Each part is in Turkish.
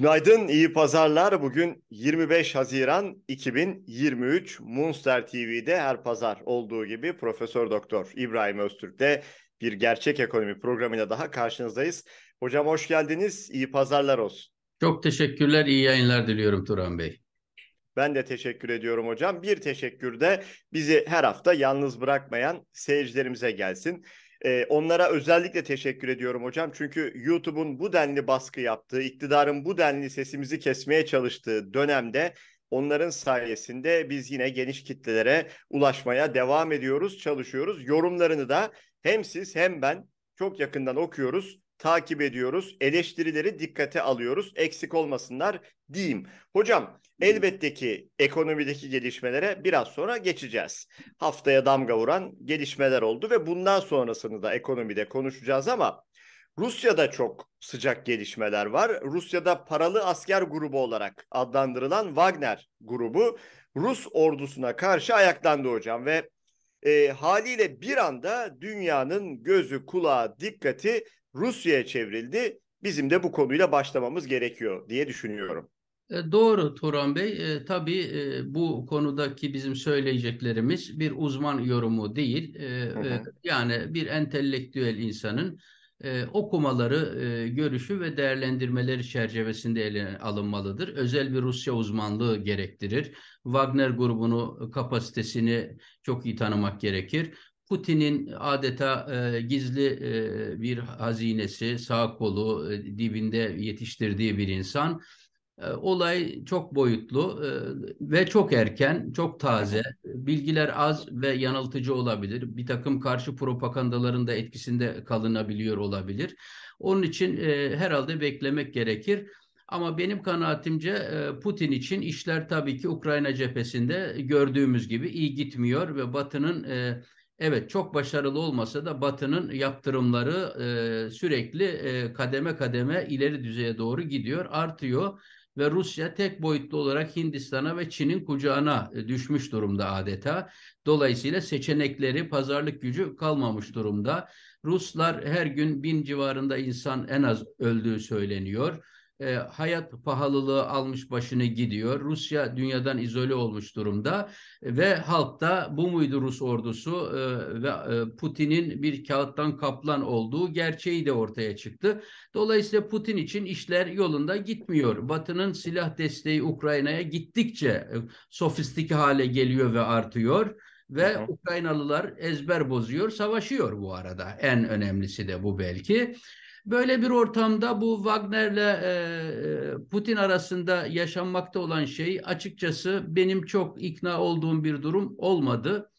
Günaydın, iyi pazarlar. Bugün 25 Haziran 2023 Munster TV'de her pazar olduğu gibi Profesör Doktor İbrahim Öztürk'te bir gerçek ekonomi programıyla daha karşınızdayız. Hocam hoş geldiniz, iyi pazarlar olsun. Çok teşekkürler, iyi yayınlar diliyorum Turan Bey. Ben de teşekkür ediyorum hocam. Bir teşekkür de bizi her hafta yalnız bırakmayan seyircilerimize gelsin. E, onlara özellikle teşekkür ediyorum hocam. Çünkü YouTube'un bu denli baskı yaptığı, iktidarın bu denli sesimizi kesmeye çalıştığı dönemde Onların sayesinde biz yine geniş kitlelere ulaşmaya devam ediyoruz, çalışıyoruz. Yorumlarını da hem siz hem ben çok yakından okuyoruz, takip ediyoruz, eleştirileri dikkate alıyoruz. Eksik olmasınlar diyeyim. Hocam Elbette ki ekonomideki gelişmelere biraz sonra geçeceğiz. Haftaya damga vuran gelişmeler oldu ve bundan sonrasını da ekonomide konuşacağız ama Rusya'da çok sıcak gelişmeler var. Rusya'da paralı asker grubu olarak adlandırılan Wagner grubu Rus ordusuna karşı ayaklandı hocam ve e, haliyle bir anda dünyanın gözü, kulağı, dikkati Rusya'ya çevrildi. Bizim de bu konuyla başlamamız gerekiyor diye düşünüyorum. E, doğru Turan Bey. E, tabii e, bu konudaki bizim söyleyeceklerimiz bir uzman yorumu değil. E, hı e, hı. E, yani bir entelektüel insanın e, okumaları, e, görüşü ve değerlendirmeleri çerçevesinde ele alınmalıdır. Özel bir Rusya uzmanlığı gerektirir. Wagner grubunu e, kapasitesini çok iyi tanımak gerekir. Putin'in adeta e, gizli e, bir hazinesi, sağ kolu e, dibinde yetiştirdiği bir insan ee, olay çok boyutlu ee, ve çok erken, çok taze. Bilgiler az ve yanıltıcı olabilir. Bir takım karşı propagandaların da etkisinde kalınabiliyor olabilir. Onun için ee, herhalde beklemek gerekir. Ama benim kanaatimce Putin için işler tabii ki Ukrayna cephesinde gördüğümüz gibi iyi gitmiyor ve Batı'nın evet çok başarılı olmasa da Batı'nın yaptırımları sürekli kademe kademe ileri düzeye doğru gidiyor, artıyor ve Rusya tek boyutlu olarak Hindistan'a ve Çin'in kucağına e, düşmüş durumda adeta. Dolayısıyla seçenekleri, pazarlık gücü kalmamış durumda. Ruslar her gün bin civarında insan en az öldüğü söyleniyor e, hayat pahalılığı almış başını gidiyor. Rusya dünyadan izole olmuş durumda ve halkta bu muydu Rus ordusu e, ve e, Putin'in bir kağıttan kaplan olduğu gerçeği de ortaya çıktı. Dolayısıyla Putin için işler yolunda gitmiyor. Batı'nın silah desteği Ukrayna'ya gittikçe e, sofistike hale geliyor ve artıyor ve hı Ukraynalılar ezber bozuyor, savaşıyor bu arada. En önemlisi de bu belki. Böyle bir ortamda bu Wagner'le e, e, Putin arasında yaşanmakta olan şey açıkçası benim çok ikna olduğum bir durum olmadı.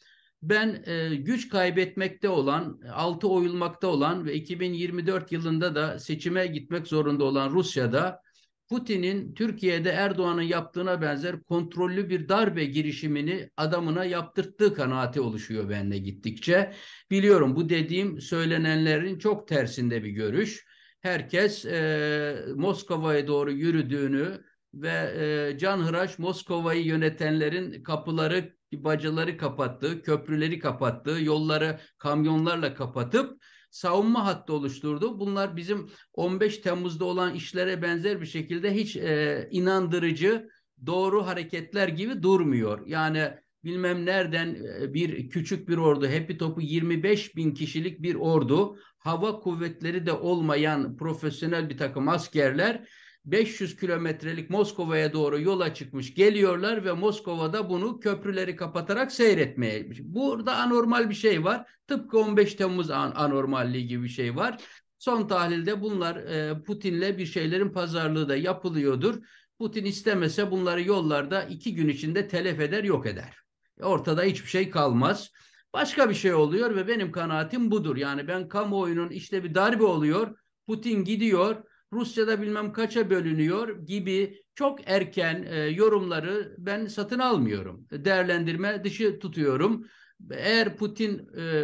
Ben e, güç kaybetmekte olan, altı oyulmakta olan ve 2024 yılında da seçime gitmek zorunda olan Rusya'da Putin'in Türkiye'de Erdoğan'ın yaptığına benzer kontrollü bir darbe girişimini adamına yaptırttığı kanaati oluşuyor benle gittikçe. Biliyorum bu dediğim söylenenlerin çok tersinde bir görüş. Herkes e, Moskova'ya doğru yürüdüğünü ve e, canhıraş Moskova'yı yönetenlerin kapıları, bacaları kapattığı, köprüleri kapattığı, yolları kamyonlarla kapatıp savunma hattı oluşturdu. Bunlar bizim 15 Temmuz'da olan işlere benzer bir şekilde hiç e, inandırıcı, doğru hareketler gibi durmuyor. Yani bilmem nereden e, bir küçük bir ordu, hepi topu 25 bin kişilik bir ordu, hava kuvvetleri de olmayan profesyonel bir takım askerler 500 kilometrelik Moskova'ya doğru yola çıkmış geliyorlar ve Moskova'da bunu köprüleri kapatarak seyretmeye. Burada anormal bir şey var. Tıpkı 15 Temmuz an anormalliği gibi bir şey var. Son tahlilde bunlar e, Putin'le bir şeylerin pazarlığı da yapılıyordur. Putin istemese bunları yollarda iki gün içinde telef eder, yok eder. Ortada hiçbir şey kalmaz. Başka bir şey oluyor ve benim kanaatim budur. Yani ben kamuoyunun işte bir darbe oluyor. Putin gidiyor Rusya'da bilmem kaça bölünüyor gibi çok erken e, yorumları ben satın almıyorum. Değerlendirme dışı tutuyorum. Eğer Putin e,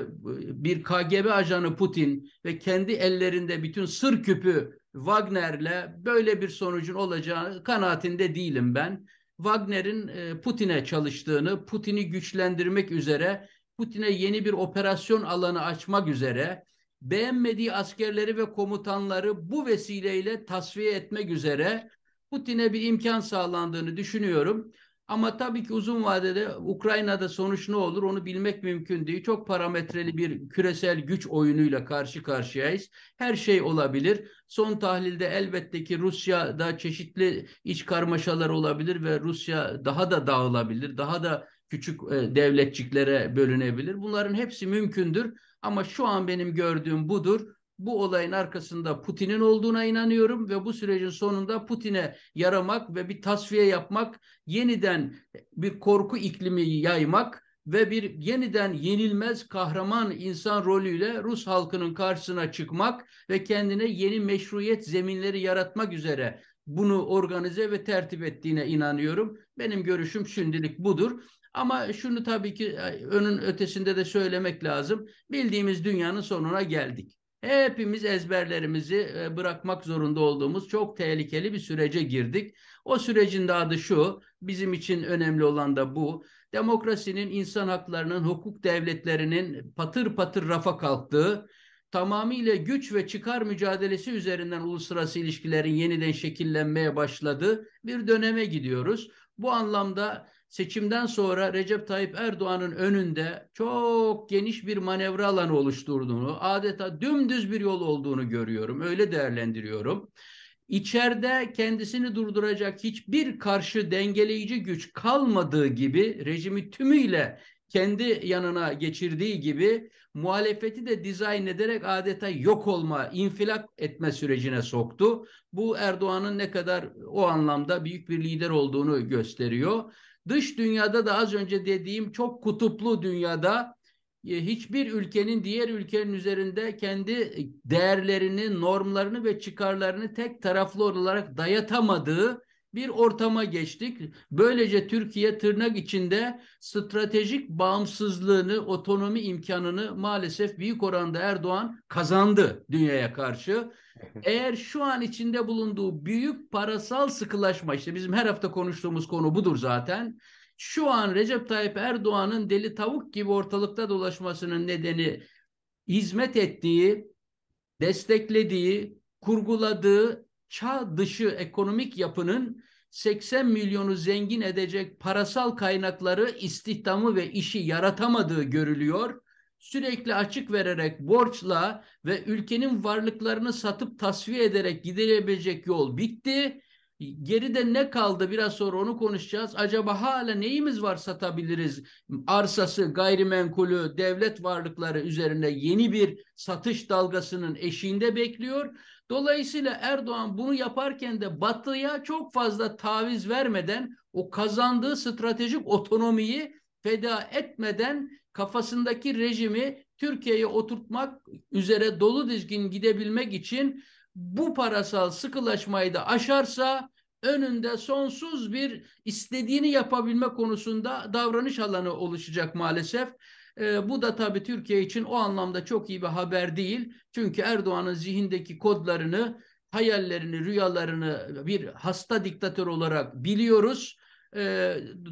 bir KGB ajanı Putin ve kendi ellerinde bütün sır küpü Wagner'le böyle bir sonucun olacağı kanaatinde değilim ben. Wagner'in e, Putin'e çalıştığını, Putin'i güçlendirmek üzere, Putin'e yeni bir operasyon alanı açmak üzere beğenmediği askerleri ve komutanları bu vesileyle tasfiye etmek üzere Putin'e bir imkan sağlandığını düşünüyorum. Ama tabii ki uzun vadede Ukrayna'da sonuç ne olur onu bilmek mümkün değil. Çok parametreli bir küresel güç oyunuyla karşı karşıyayız. Her şey olabilir. Son tahlilde elbette ki Rusya'da çeşitli iç karmaşalar olabilir ve Rusya daha da dağılabilir. Daha da küçük e, devletçiklere bölünebilir. Bunların hepsi mümkündür. Ama şu an benim gördüğüm budur. Bu olayın arkasında Putin'in olduğuna inanıyorum ve bu sürecin sonunda Putin'e yaramak ve bir tasfiye yapmak, yeniden bir korku iklimi yaymak ve bir yeniden yenilmez kahraman insan rolüyle Rus halkının karşısına çıkmak ve kendine yeni meşruiyet zeminleri yaratmak üzere bunu organize ve tertip ettiğine inanıyorum. Benim görüşüm şimdilik budur. Ama şunu tabii ki e, önün ötesinde de söylemek lazım. Bildiğimiz dünyanın sonuna geldik. Hepimiz ezberlerimizi e, bırakmak zorunda olduğumuz çok tehlikeli bir sürece girdik. O sürecin de adı şu, bizim için önemli olan da bu. Demokrasinin, insan haklarının, hukuk devletlerinin patır patır rafa kalktığı, tamamıyla güç ve çıkar mücadelesi üzerinden uluslararası ilişkilerin yeniden şekillenmeye başladığı bir döneme gidiyoruz. Bu anlamda seçimden sonra Recep Tayyip Erdoğan'ın önünde çok geniş bir manevra alanı oluşturduğunu, adeta dümdüz bir yol olduğunu görüyorum. Öyle değerlendiriyorum. İçeride kendisini durduracak hiçbir karşı dengeleyici güç kalmadığı gibi rejimi tümüyle kendi yanına geçirdiği gibi muhalefeti de dizayn ederek adeta yok olma, infilak etme sürecine soktu. Bu Erdoğan'ın ne kadar o anlamda büyük bir lider olduğunu gösteriyor. Dış dünyada da az önce dediğim çok kutuplu dünyada e, hiçbir ülkenin diğer ülkenin üzerinde kendi değerlerini, normlarını ve çıkarlarını tek taraflı olarak dayatamadığı bir ortama geçtik. Böylece Türkiye tırnak içinde stratejik bağımsızlığını, otonomi imkanını maalesef büyük oranda Erdoğan kazandı dünyaya karşı. Eğer şu an içinde bulunduğu büyük parasal sıkılaşma işte bizim her hafta konuştuğumuz konu budur zaten. Şu an Recep Tayyip Erdoğan'ın deli tavuk gibi ortalıkta dolaşmasının nedeni hizmet ettiği, desteklediği, kurguladığı çağ dışı ekonomik yapının 80 milyonu zengin edecek parasal kaynakları istihdamı ve işi yaratamadığı görülüyor. Sürekli açık vererek borçla ve ülkenin varlıklarını satıp tasfiye ederek gidilebilecek yol bitti Geride ne kaldı biraz sonra onu konuşacağız. Acaba hala neyimiz var satabiliriz? Arsası, gayrimenkulü, devlet varlıkları üzerine yeni bir satış dalgasının eşiğinde bekliyor. Dolayısıyla Erdoğan bunu yaparken de Batı'ya çok fazla taviz vermeden o kazandığı stratejik otonomiyi feda etmeden kafasındaki rejimi Türkiye'ye oturtmak üzere dolu dizgin gidebilmek için bu parasal sıkılaşmayı da aşarsa önünde sonsuz bir istediğini yapabilme konusunda davranış alanı oluşacak maalesef. E, bu da tabii Türkiye için o anlamda çok iyi bir haber değil. Çünkü Erdoğan'ın zihindeki kodlarını, hayallerini, rüyalarını bir hasta diktatör olarak biliyoruz. E,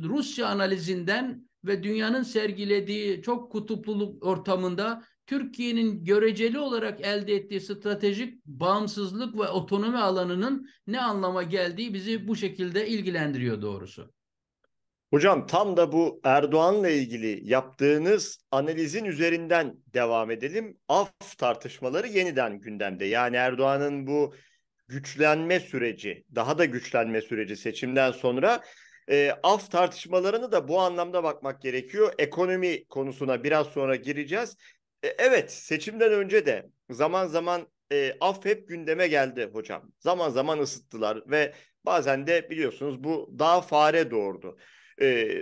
Rusya analizinden ve dünyanın sergilediği çok kutupluluk ortamında Türkiye'nin göreceli olarak elde ettiği stratejik bağımsızlık ve otonomi alanının ne anlama geldiği bizi bu şekilde ilgilendiriyor doğrusu. Hocam tam da bu Erdoğan'la ilgili yaptığınız analizin üzerinden devam edelim. Af tartışmaları yeniden gündemde. Yani Erdoğan'ın bu güçlenme süreci, daha da güçlenme süreci seçimden sonra e, af tartışmalarını da bu anlamda bakmak gerekiyor. Ekonomi konusuna biraz sonra gireceğiz. E, evet seçimden önce de zaman zaman e, af hep gündeme geldi hocam. Zaman zaman ısıttılar ve bazen de biliyorsunuz bu daha fare doğurdu. E, e,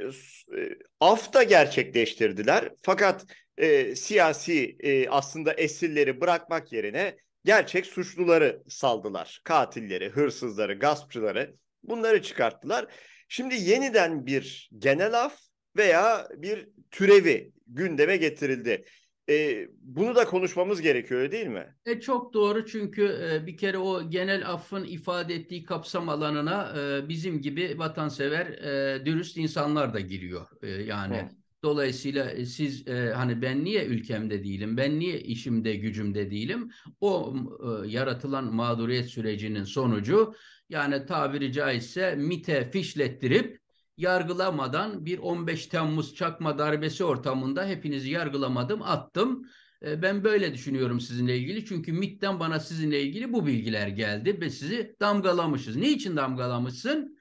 af da gerçekleştirdiler fakat e, siyasi e, aslında esirleri bırakmak yerine gerçek suçluları saldılar. Katilleri, hırsızları, gaspçıları bunları çıkarttılar. Şimdi yeniden bir genel af veya bir türevi gündeme getirildi. E, bunu da konuşmamız gerekiyor değil mi? E, çok doğru çünkü e, bir kere o genel affın ifade ettiği kapsam alanına e, bizim gibi vatansever e, dürüst insanlar da giriyor. E, yani Hı. Dolayısıyla e, siz e, hani ben niye ülkemde değilim, ben niye işimde gücümde değilim? O e, yaratılan mağduriyet sürecinin sonucu yani tabiri caizse MIT'e fişlettirip yargılamadan bir 15 Temmuz çakma darbesi ortamında hepinizi yargılamadım, attım. Ee, ben böyle düşünüyorum sizinle ilgili. Çünkü MIT'ten bana sizinle ilgili bu bilgiler geldi ve sizi damgalamışız. Niçin damgalamışsın?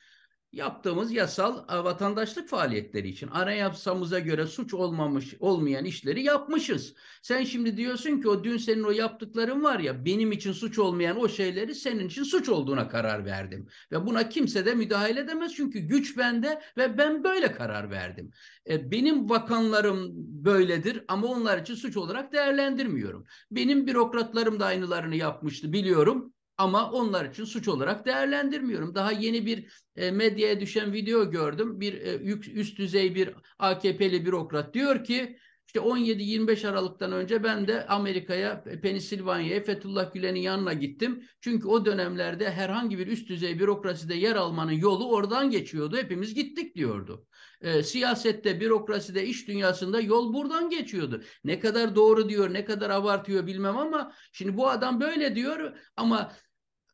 yaptığımız yasal e, vatandaşlık faaliyetleri için anayapsamıza göre suç olmamış olmayan işleri yapmışız. Sen şimdi diyorsun ki o dün senin o yaptıkların var ya benim için suç olmayan o şeyleri senin için suç olduğuna karar verdim. Ve buna kimse de müdahale edemez çünkü güç bende ve ben böyle karar verdim. E, benim bakanlarım böyledir ama onlar için suç olarak değerlendirmiyorum. Benim bürokratlarım da aynılarını yapmıştı biliyorum ama onlar için suç olarak değerlendirmiyorum. Daha yeni bir e, medyaya düşen video gördüm. Bir e, üst düzey bir AKP'li bürokrat diyor ki işte 17-25 Aralık'tan önce ben de Amerika'ya, Pensilvanya'ya, Fethullah Gülen'in yanına gittim. Çünkü o dönemlerde herhangi bir üst düzey bürokraside yer almanın yolu oradan geçiyordu. Hepimiz gittik diyordu. E, siyasette, bürokraside, iş dünyasında yol buradan geçiyordu. Ne kadar doğru diyor, ne kadar abartıyor bilmem ama şimdi bu adam böyle diyor ama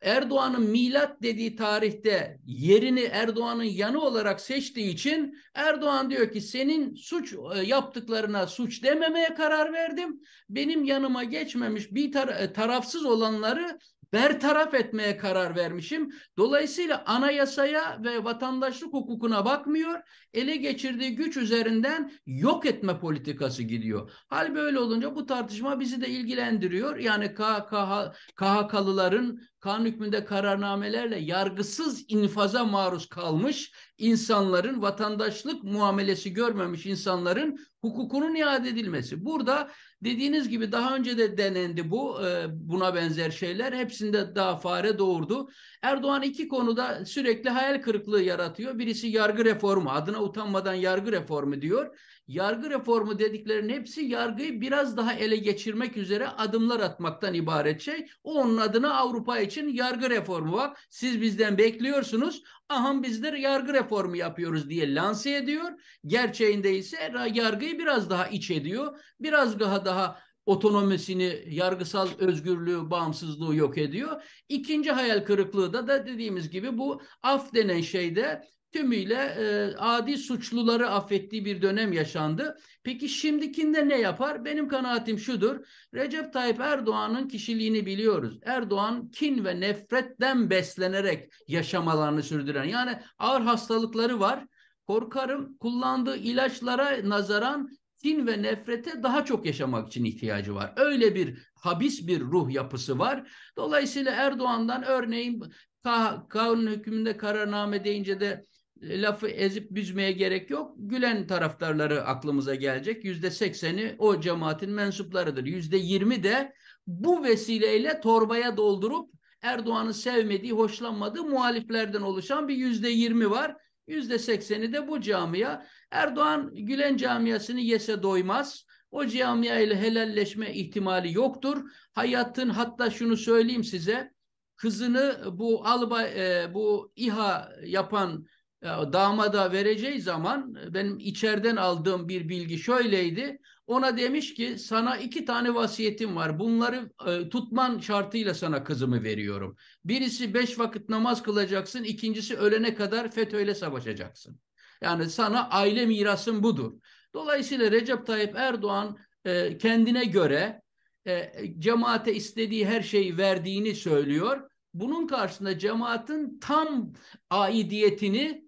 Erdoğan'ın milat dediği tarihte yerini Erdoğan'ın yanı olarak seçtiği için Erdoğan diyor ki senin suç e, yaptıklarına suç dememeye karar verdim. Benim yanıma geçmemiş bir tar e, tarafsız olanları bertaraf etmeye karar vermişim. Dolayısıyla anayasaya ve vatandaşlık hukukuna bakmıyor. Ele geçirdiği güç üzerinden yok etme politikası gidiyor. Hal böyle olunca bu tartışma bizi de ilgilendiriyor. Yani KHK, KHK'lıların kanun hükmünde kararnamelerle yargısız infaza maruz kalmış insanların vatandaşlık muamelesi görmemiş insanların hukukunun iade edilmesi. Burada dediğiniz gibi daha önce de denendi bu e, buna benzer şeyler. Hepsinde daha fare doğurdu. Erdoğan iki konuda sürekli hayal kırıklığı yaratıyor. Birisi yargı reformu adına utanmadan yargı reformu diyor yargı reformu dediklerinin hepsi yargıyı biraz daha ele geçirmek üzere adımlar atmaktan ibaret şey. O onun adına Avrupa için yargı reformu var. Siz bizden bekliyorsunuz. Aham bizler yargı reformu yapıyoruz diye lanse ediyor. Gerçeğinde ise yargıyı biraz daha iç ediyor. Biraz daha daha otonomisini, yargısal özgürlüğü, bağımsızlığı yok ediyor. İkinci hayal kırıklığı da, da dediğimiz gibi bu af denen şeyde tümüyle e, adi suçluları affettiği bir dönem yaşandı. Peki şimdikinde ne yapar? Benim kanaatim şudur. Recep Tayyip Erdoğan'ın kişiliğini biliyoruz. Erdoğan kin ve nefretten beslenerek yaşamalarını sürdüren yani ağır hastalıkları var. Korkarım kullandığı ilaçlara nazaran kin ve nefrete daha çok yaşamak için ihtiyacı var. Öyle bir habis bir ruh yapısı var. Dolayısıyla Erdoğan'dan örneğin kanun hükmünde kararname deyince de lafı ezip büzmeye gerek yok. Gülen taraftarları aklımıza gelecek. Yüzde sekseni o cemaatin mensuplarıdır. Yüzde yirmi de bu vesileyle torbaya doldurup Erdoğan'ın sevmediği, hoşlanmadığı muhaliflerden oluşan bir yüzde yirmi var. Yüzde sekseni de bu camia. Erdoğan Gülen camiasını yese doymaz. O camia ile helalleşme ihtimali yoktur. Hayatın hatta şunu söyleyeyim size. Kızını bu alba e, bu İHA yapan damada vereceği zaman e, benim içeriden aldığım bir bilgi şöyleydi. Ona demiş ki sana iki tane vasiyetim var. Bunları e, tutman şartıyla sana kızımı veriyorum. Birisi beş vakit namaz kılacaksın. ikincisi ölene kadar FETÖ'yle savaşacaksın. Yani sana aile mirasın budur. Dolayısıyla Recep Tayyip Erdoğan e, kendine göre e, cemaate istediği her şeyi verdiğini söylüyor bunun karşısında cemaatin tam aidiyetini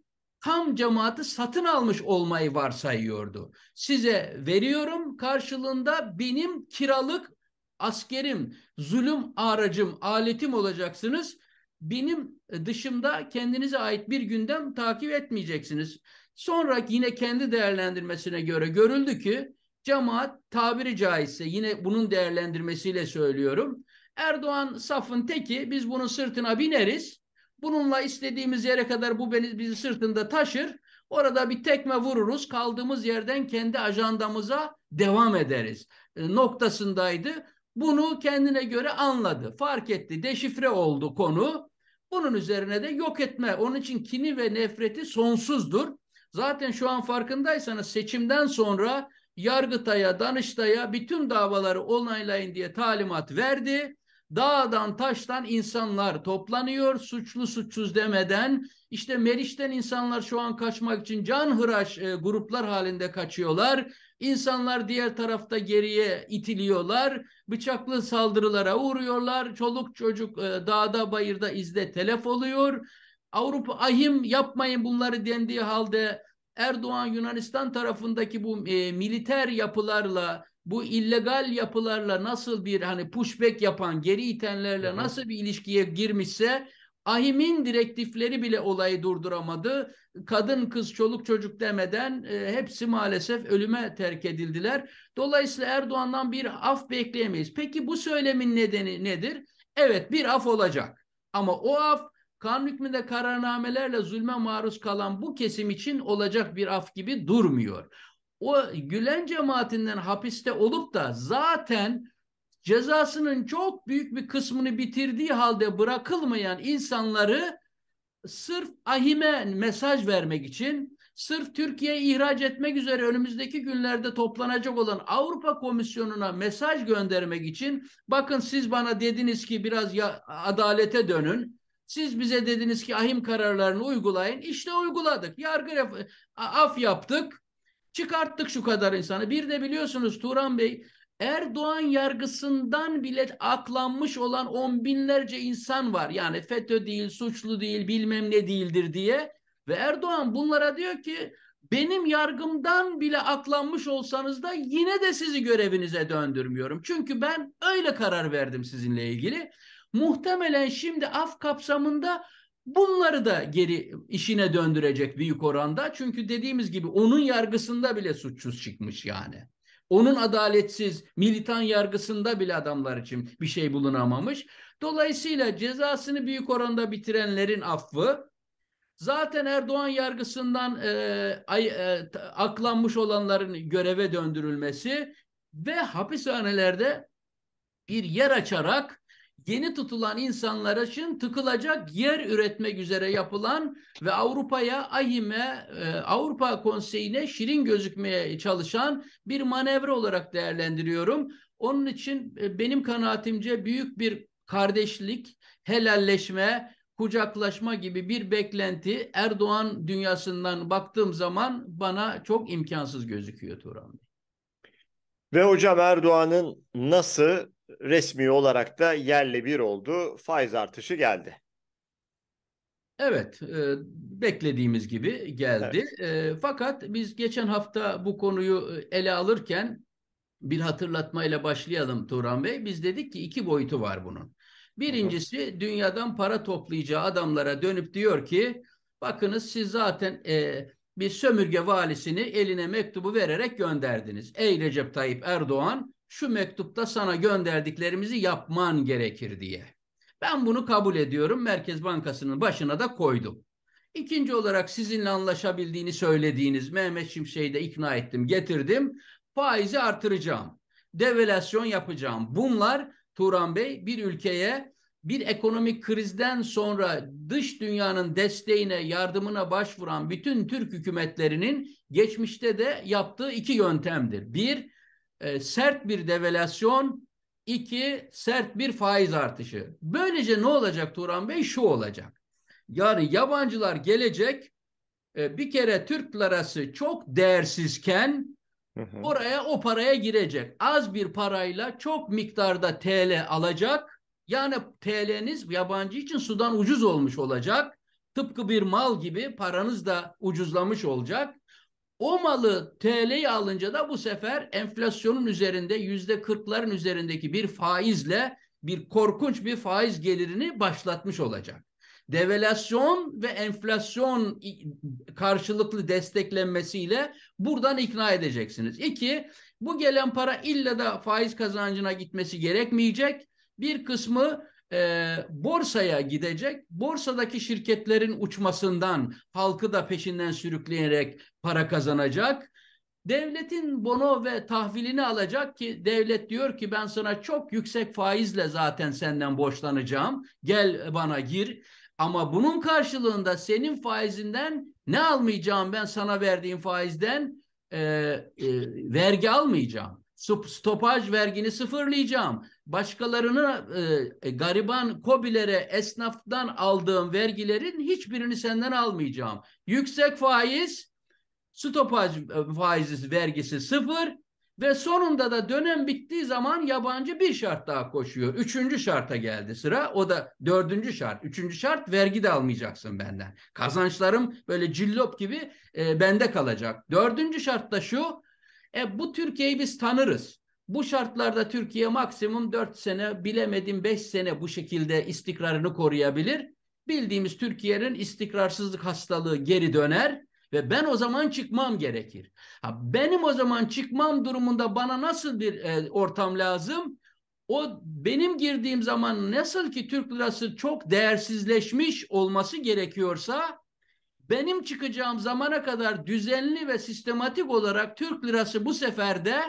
tam cemaati satın almış olmayı varsayıyordu. Size veriyorum karşılığında benim kiralık askerim, zulüm aracım, aletim olacaksınız. Benim dışımda kendinize ait bir gündem takip etmeyeceksiniz. Sonra yine kendi değerlendirmesine göre görüldü ki cemaat tabiri caizse yine bunun değerlendirmesiyle söylüyorum. Erdoğan safın teki biz bunun sırtına bineriz Bununla istediğimiz yere kadar bu bizi sırtında taşır. Orada bir tekme vururuz. Kaldığımız yerden kendi ajandamıza devam ederiz. E, noktasındaydı. Bunu kendine göre anladı, fark etti, deşifre oldu konu. Bunun üzerine de yok etme. Onun için kini ve nefreti sonsuzdur. Zaten şu an farkındaysanız seçimden sonra Yargıtay'a, Danıştay'a bütün davaları onaylayın diye talimat verdi. Dağdan taştan insanlar toplanıyor suçlu suçsuz demeden işte Meriç'ten insanlar şu an kaçmak için can hıraş e, gruplar halinde kaçıyorlar. İnsanlar diğer tarafta geriye itiliyorlar. Bıçaklı saldırılara uğruyorlar. Çoluk çocuk e, dağda bayırda izde telef oluyor. Avrupa ahim yapmayın bunları dendiği halde Erdoğan Yunanistan tarafındaki bu e, militer yapılarla bu illegal yapılarla nasıl bir hani pushback yapan, geri itenlerle nasıl bir ilişkiye girmişse Ahim'in direktifleri bile olayı durduramadı. Kadın, kız, çoluk, çocuk demeden e, hepsi maalesef ölüme terk edildiler. Dolayısıyla Erdoğan'dan bir af bekleyemeyiz. Peki bu söylemin nedeni nedir? Evet bir af olacak ama o af kanun hükmünde kararnamelerle zulme maruz kalan bu kesim için olacak bir af gibi durmuyor o Gülen cemaatinden hapiste olup da zaten cezasının çok büyük bir kısmını bitirdiği halde bırakılmayan insanları sırf ahime mesaj vermek için, sırf Türkiye'ye ihraç etmek üzere önümüzdeki günlerde toplanacak olan Avrupa Komisyonu'na mesaj göndermek için bakın siz bana dediniz ki biraz ya, adalete dönün. Siz bize dediniz ki ahim kararlarını uygulayın. İşte uyguladık. Yargı af yaptık. Çıkarttık şu kadar insanı. Bir de biliyorsunuz Turan Bey Erdoğan yargısından bile aklanmış olan on binlerce insan var. Yani FETÖ değil, suçlu değil, bilmem ne değildir diye. Ve Erdoğan bunlara diyor ki benim yargımdan bile aklanmış olsanız da yine de sizi görevinize döndürmüyorum. Çünkü ben öyle karar verdim sizinle ilgili. Muhtemelen şimdi af kapsamında Bunları da geri işine döndürecek büyük oranda. Çünkü dediğimiz gibi onun yargısında bile suçsuz çıkmış yani. Onun adaletsiz militan yargısında bile adamlar için bir şey bulunamamış. Dolayısıyla cezasını büyük oranda bitirenlerin affı zaten Erdoğan yargısından e, ay, e, aklanmış olanların göreve döndürülmesi ve hapishanelerde bir yer açarak yeni tutulan için tıkılacak yer üretmek üzere yapılan ve Avrupa'ya AİM'e e, Avrupa Konseyi'ne şirin gözükmeye çalışan bir manevra olarak değerlendiriyorum. Onun için e, benim kanaatimce büyük bir kardeşlik, helalleşme, kucaklaşma gibi bir beklenti Erdoğan dünyasından baktığım zaman bana çok imkansız gözüküyor Turan Bey. Ve hocam Erdoğan'ın nasıl resmi olarak da yerli bir oldu. Faiz artışı geldi. Evet, e, beklediğimiz gibi geldi. Evet. E, fakat biz geçen hafta bu konuyu e, ele alırken bir hatırlatmayla başlayalım Turan Bey. Biz dedik ki iki boyutu var bunun. Birincisi dünyadan para toplayacağı adamlara dönüp diyor ki bakınız siz zaten e, bir sömürge valisini eline mektubu vererek gönderdiniz. Ey Recep Tayyip Erdoğan şu mektupta sana gönderdiklerimizi yapman gerekir diye. Ben bunu kabul ediyorum. Merkez Bankası'nın başına da koydum. İkinci olarak sizinle anlaşabildiğini söylediğiniz Mehmet Şimşek'i de ikna ettim, getirdim. Faizi artıracağım. devalasyon yapacağım. Bunlar Turan Bey bir ülkeye bir ekonomik krizden sonra dış dünyanın desteğine, yardımına başvuran bütün Türk hükümetlerinin geçmişte de yaptığı iki yöntemdir. Bir, e, sert bir develasyon, iki sert bir faiz artışı. Böylece ne olacak Turan Bey? Şu olacak. Yani yabancılar gelecek e, bir kere Türk lirası çok değersizken hı hı. oraya o paraya girecek. Az bir parayla çok miktarda TL alacak. Yani TL'niz yabancı için sudan ucuz olmuş olacak. Tıpkı bir mal gibi paranız da ucuzlamış olacak. O malı TL'ye alınca da bu sefer enflasyonun üzerinde yüzde kırkların üzerindeki bir faizle bir korkunç bir faiz gelirini başlatmış olacak. Develasyon ve enflasyon karşılıklı desteklenmesiyle buradan ikna edeceksiniz. İki, bu gelen para illa da faiz kazancına gitmesi gerekmeyecek. Bir kısmı e, borsaya gidecek, borsadaki şirketlerin uçmasından halkı da peşinden sürükleyerek para kazanacak. Devletin bono ve tahvilini alacak ki devlet diyor ki ben sana çok yüksek faizle zaten senden borçlanacağım. Gel bana gir. Ama bunun karşılığında senin faizinden ne almayacağım ben sana verdiğim faizden e, e, vergi almayacağım. Stopaj vergini sıfırlayacağım başkalarına e, e, gariban kobilere esnaftan aldığım vergilerin hiçbirini senden almayacağım. Yüksek faiz, stopaj faizi e, vergisi sıfır ve sonunda da dönem bittiği zaman yabancı bir şart daha koşuyor. Üçüncü şarta geldi sıra. O da dördüncü şart. Üçüncü şart vergi de almayacaksın benden. Kazançlarım böyle cillop gibi e, bende kalacak. Dördüncü şart da şu. E, bu Türkiye'yi biz tanırız. Bu şartlarda Türkiye maksimum 4 sene bilemedim 5 sene bu şekilde istikrarını koruyabilir. Bildiğimiz Türkiye'nin istikrarsızlık hastalığı geri döner ve ben o zaman çıkmam gerekir. Ha, benim o zaman çıkmam durumunda bana nasıl bir e, ortam lazım? O benim girdiğim zaman nasıl ki Türk lirası çok değersizleşmiş olması gerekiyorsa benim çıkacağım zamana kadar düzenli ve sistematik olarak Türk lirası bu sefer de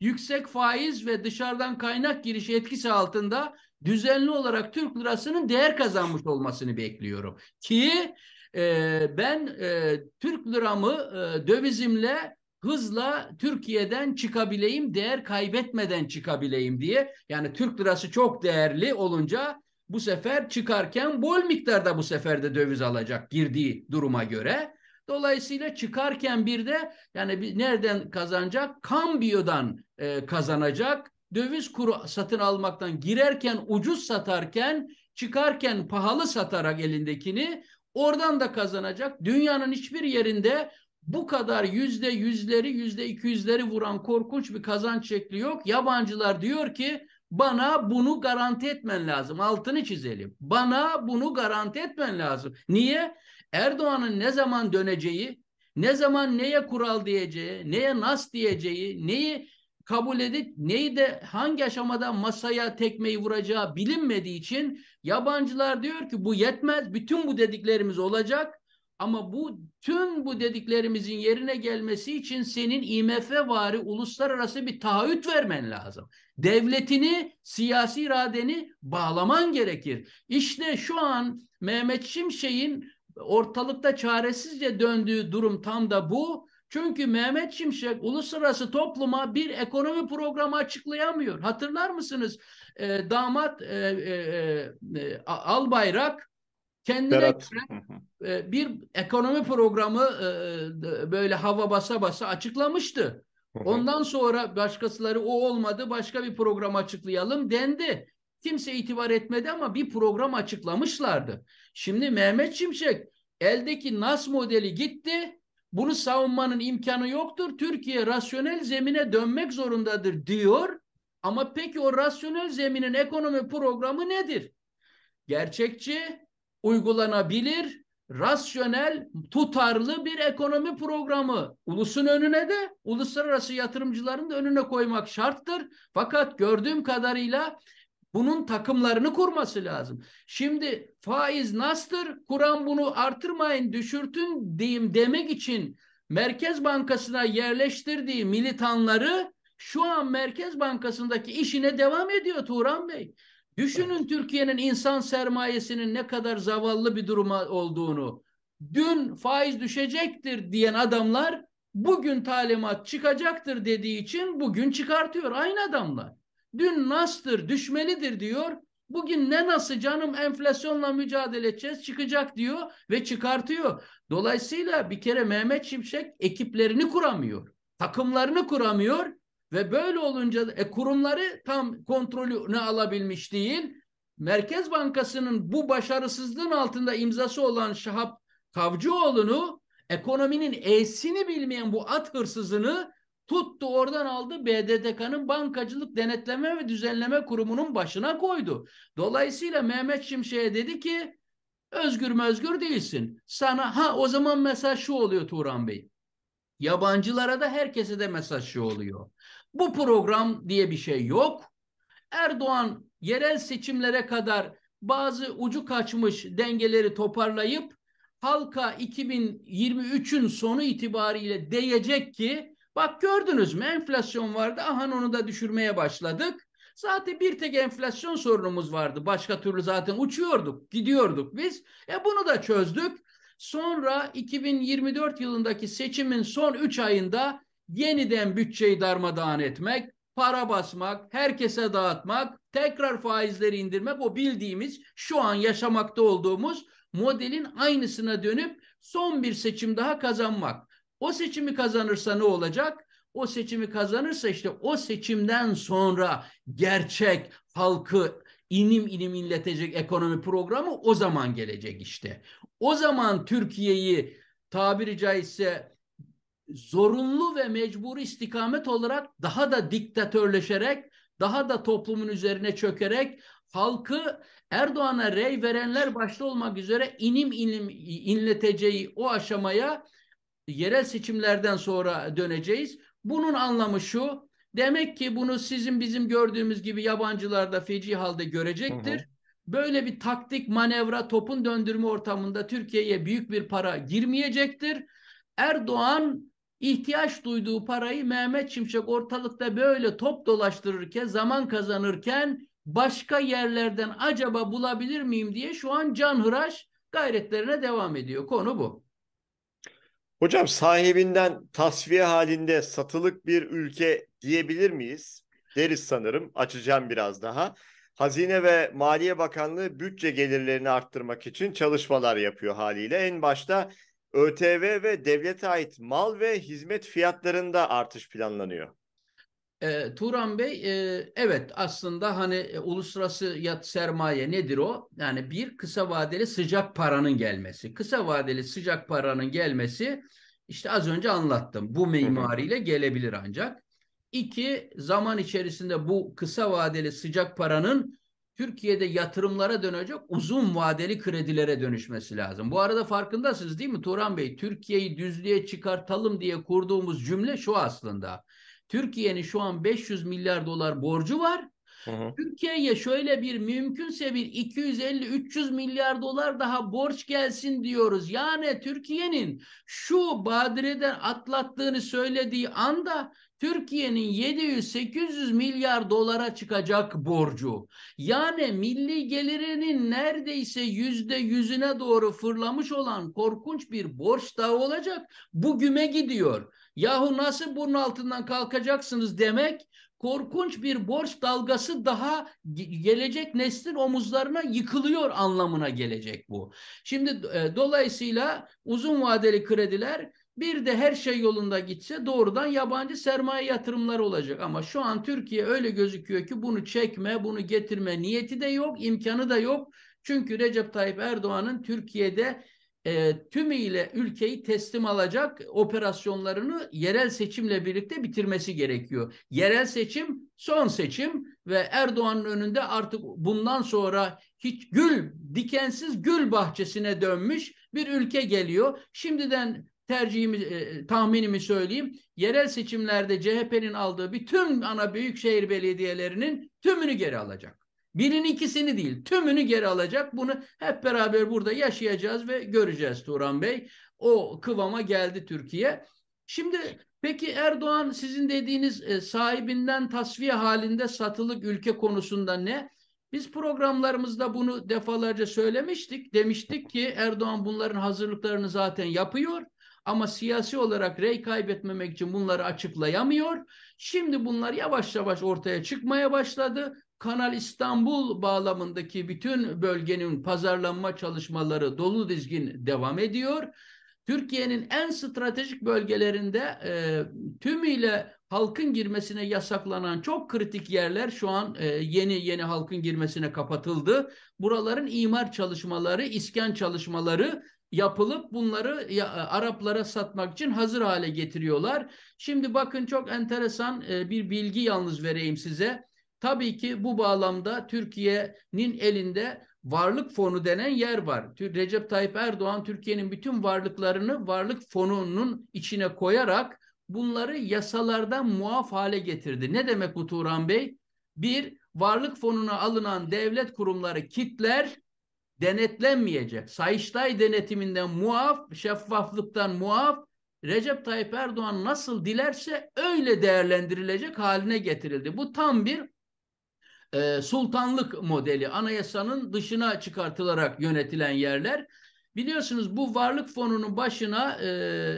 yüksek faiz ve dışarıdan kaynak girişi etkisi altında düzenli olarak Türk lirasının değer kazanmış olmasını bekliyorum. Ki e, ben e, Türk liramı e, dövizimle hızla Türkiye'den çıkabileyim, değer kaybetmeden çıkabileyim diye. Yani Türk lirası çok değerli olunca bu sefer çıkarken bol miktarda bu sefer de döviz alacak girdiği duruma göre. Dolayısıyla çıkarken bir de yani bir, nereden kazanacak? Kambiyodan e, kazanacak. Döviz kuru satın almaktan girerken ucuz satarken çıkarken pahalı satarak elindekini oradan da kazanacak. Dünyanın hiçbir yerinde bu kadar yüzde yüzleri yüzde iki yüzleri vuran korkunç bir kazanç şekli yok. Yabancılar diyor ki bana bunu garanti etmen lazım. Altını çizelim. Bana bunu garanti etmen lazım. Niye? Erdoğan'ın ne zaman döneceği, ne zaman neye kural diyeceği, neye nas diyeceği, neyi kabul edip neyi de hangi aşamada masaya tekmeyi vuracağı bilinmediği için yabancılar diyor ki bu yetmez, bütün bu dediklerimiz olacak ama bu tüm bu dediklerimizin yerine gelmesi için senin IMF vari uluslararası bir taahhüt vermen lazım. Devletini, siyasi iradeni bağlaman gerekir. İşte şu an Mehmet Şimşek'in ortalıkta çaresizce döndüğü durum tam da bu. Çünkü Mehmet Şimşek uluslararası topluma bir ekonomi programı açıklayamıyor. Hatırlar mısınız? Ee, e, damat e, e, e, Albayrak kendine göre e, bir ekonomi programı e, e, böyle hava basa basa açıklamıştı. Ondan sonra başkasıları o olmadı başka bir program açıklayalım dendi kimse itibar etmedi ama bir program açıklamışlardı. Şimdi Mehmet Şimşek eldeki NAS modeli gitti. Bunu savunmanın imkanı yoktur. Türkiye rasyonel zemine dönmek zorundadır diyor. Ama peki o rasyonel zeminin ekonomi programı nedir? Gerçekçi, uygulanabilir, rasyonel, tutarlı bir ekonomi programı ulusun önüne de uluslararası yatırımcıların da önüne koymak şarttır. Fakat gördüğüm kadarıyla bunun takımlarını kurması lazım. Şimdi faiz nastır? Kur'an bunu artırmayın, düşürtün diyeyim demek için Merkez Bankası'na yerleştirdiği militanları şu an Merkez Bankası'ndaki işine devam ediyor Turan Bey. Düşünün Türkiye'nin insan sermayesinin ne kadar zavallı bir duruma olduğunu. Dün faiz düşecektir diyen adamlar bugün talimat çıkacaktır dediği için bugün çıkartıyor aynı adamlar. Dün nastır, düşmelidir diyor. Bugün ne nasıl canım enflasyonla mücadele edeceğiz çıkacak diyor ve çıkartıyor. Dolayısıyla bir kere Mehmet Şimşek ekiplerini kuramıyor. Takımlarını kuramıyor ve böyle olunca e, kurumları tam kontrolünü alabilmiş değil. Merkez Bankası'nın bu başarısızlığın altında imzası olan Şahap Kavcıoğlu'nu ekonominin E'sini bilmeyen bu at hırsızını tuttu oradan aldı BDDK'nın Bankacılık Denetleme ve Düzenleme Kurumu'nun başına koydu. Dolayısıyla Mehmet Şimşek'e dedi ki özgür özgür değilsin. Sana ha o zaman mesaj şu oluyor Turan Bey. Yabancılara da herkese de mesaj şu oluyor. Bu program diye bir şey yok. Erdoğan yerel seçimlere kadar bazı ucu kaçmış dengeleri toparlayıp halka 2023'ün sonu itibariyle değecek ki Bak gördünüz mü enflasyon vardı. Aha onu da düşürmeye başladık. Zaten bir tek enflasyon sorunumuz vardı. Başka türlü zaten uçuyorduk, gidiyorduk biz. E bunu da çözdük. Sonra 2024 yılındaki seçimin son 3 ayında yeniden bütçeyi darmadağın etmek, para basmak, herkese dağıtmak, tekrar faizleri indirmek o bildiğimiz şu an yaşamakta olduğumuz modelin aynısına dönüp son bir seçim daha kazanmak. O seçimi kazanırsa ne olacak? O seçimi kazanırsa işte o seçimden sonra gerçek halkı inim inim inletecek ekonomi programı o zaman gelecek işte. O zaman Türkiye'yi tabiri caizse zorunlu ve mecburi istikamet olarak daha da diktatörleşerek, daha da toplumun üzerine çökerek halkı Erdoğan'a rey verenler başta olmak üzere inim inim inleteceği o aşamaya yerel seçimlerden sonra döneceğiz. Bunun anlamı şu. Demek ki bunu sizin bizim gördüğümüz gibi yabancılar da feci halde görecektir. Hı hı. Böyle bir taktik manevra topun döndürme ortamında Türkiye'ye büyük bir para girmeyecektir. Erdoğan ihtiyaç duyduğu parayı Mehmet Şimşek ortalıkta böyle top dolaştırırken, zaman kazanırken başka yerlerden acaba bulabilir miyim diye şu an canhıraş gayretlerine devam ediyor. Konu bu. Hocam sahibinden tasfiye halinde satılık bir ülke diyebilir miyiz? Deriz sanırım. Açacağım biraz daha. Hazine ve Maliye Bakanlığı bütçe gelirlerini arttırmak için çalışmalar yapıyor haliyle. En başta ÖTV ve devlete ait mal ve hizmet fiyatlarında artış planlanıyor. E, Turan Bey e, evet aslında hani e, uluslararası yat sermaye nedir o? Yani bir kısa vadeli sıcak paranın gelmesi. Kısa vadeli sıcak paranın gelmesi işte az önce anlattım. Bu mimariyle gelebilir ancak. İki zaman içerisinde bu kısa vadeli sıcak paranın Türkiye'de yatırımlara dönecek uzun vadeli kredilere dönüşmesi lazım. Bu arada farkındasınız değil mi Turan Bey? Türkiye'yi düzlüğe çıkartalım diye kurduğumuz cümle şu aslında. Türkiye'nin şu an 500 milyar dolar borcu var. Türkiye'ye şöyle bir mümkünse bir 250-300 milyar dolar daha borç gelsin diyoruz. Yani Türkiye'nin şu badireden atlattığını söylediği anda Türkiye'nin 700-800 milyar dolara çıkacak borcu. Yani milli gelirinin neredeyse yüzde yüzüne doğru fırlamış olan korkunç bir borç daha olacak. Bu güme gidiyor. Yahu nasıl bunun altından kalkacaksınız demek korkunç bir borç dalgası daha gelecek neslin omuzlarına yıkılıyor anlamına gelecek bu. Şimdi e, dolayısıyla uzun vadeli krediler bir de her şey yolunda gitse doğrudan yabancı sermaye yatırımları olacak. Ama şu an Türkiye öyle gözüküyor ki bunu çekme, bunu getirme niyeti de yok, imkanı da yok. Çünkü Recep Tayyip Erdoğan'ın Türkiye'de e, tümüyle ülkeyi teslim alacak operasyonlarını yerel seçimle birlikte bitirmesi gerekiyor. Yerel seçim son seçim ve Erdoğan'ın önünde artık bundan sonra hiç gül dikensiz gül bahçesine dönmüş bir ülke geliyor. Şimdiden tercihimi e, tahminimi söyleyeyim. Yerel seçimlerde CHP'nin aldığı bütün ana büyükşehir belediyelerinin tümünü geri alacak. Birin ikisini değil tümünü geri alacak. Bunu hep beraber burada yaşayacağız ve göreceğiz Turan Bey. O kıvama geldi Türkiye. Şimdi peki Erdoğan sizin dediğiniz e, sahibinden tasfiye halinde satılık ülke konusunda ne? Biz programlarımızda bunu defalarca söylemiştik. Demiştik ki Erdoğan bunların hazırlıklarını zaten yapıyor ama siyasi olarak rey kaybetmemek için bunları açıklayamıyor. Şimdi bunlar yavaş yavaş ortaya çıkmaya başladı. Kanal İstanbul bağlamındaki bütün bölgenin pazarlanma çalışmaları dolu dizgin devam ediyor. Türkiye'nin en stratejik bölgelerinde e, tümüyle halkın girmesine yasaklanan çok kritik yerler şu an e, yeni yeni halkın girmesine kapatıldı. Buraların imar çalışmaları, iskan çalışmaları yapılıp bunları ya, e, Araplara satmak için hazır hale getiriyorlar. Şimdi bakın çok enteresan e, bir bilgi yalnız vereyim size. Tabii ki bu bağlamda Türkiye'nin elinde varlık fonu denen yer var. Recep Tayyip Erdoğan Türkiye'nin bütün varlıklarını varlık fonunun içine koyarak bunları yasalardan muaf hale getirdi. Ne demek bu Turan Bey? Bir, varlık fonuna alınan devlet kurumları kitler denetlenmeyecek. Sayıştay denetiminden muaf, şeffaflıktan muaf, Recep Tayyip Erdoğan nasıl dilerse öyle değerlendirilecek haline getirildi. Bu tam bir e, sultanlık modeli anayasanın dışına çıkartılarak yönetilen yerler. Biliyorsunuz bu varlık fonunun başına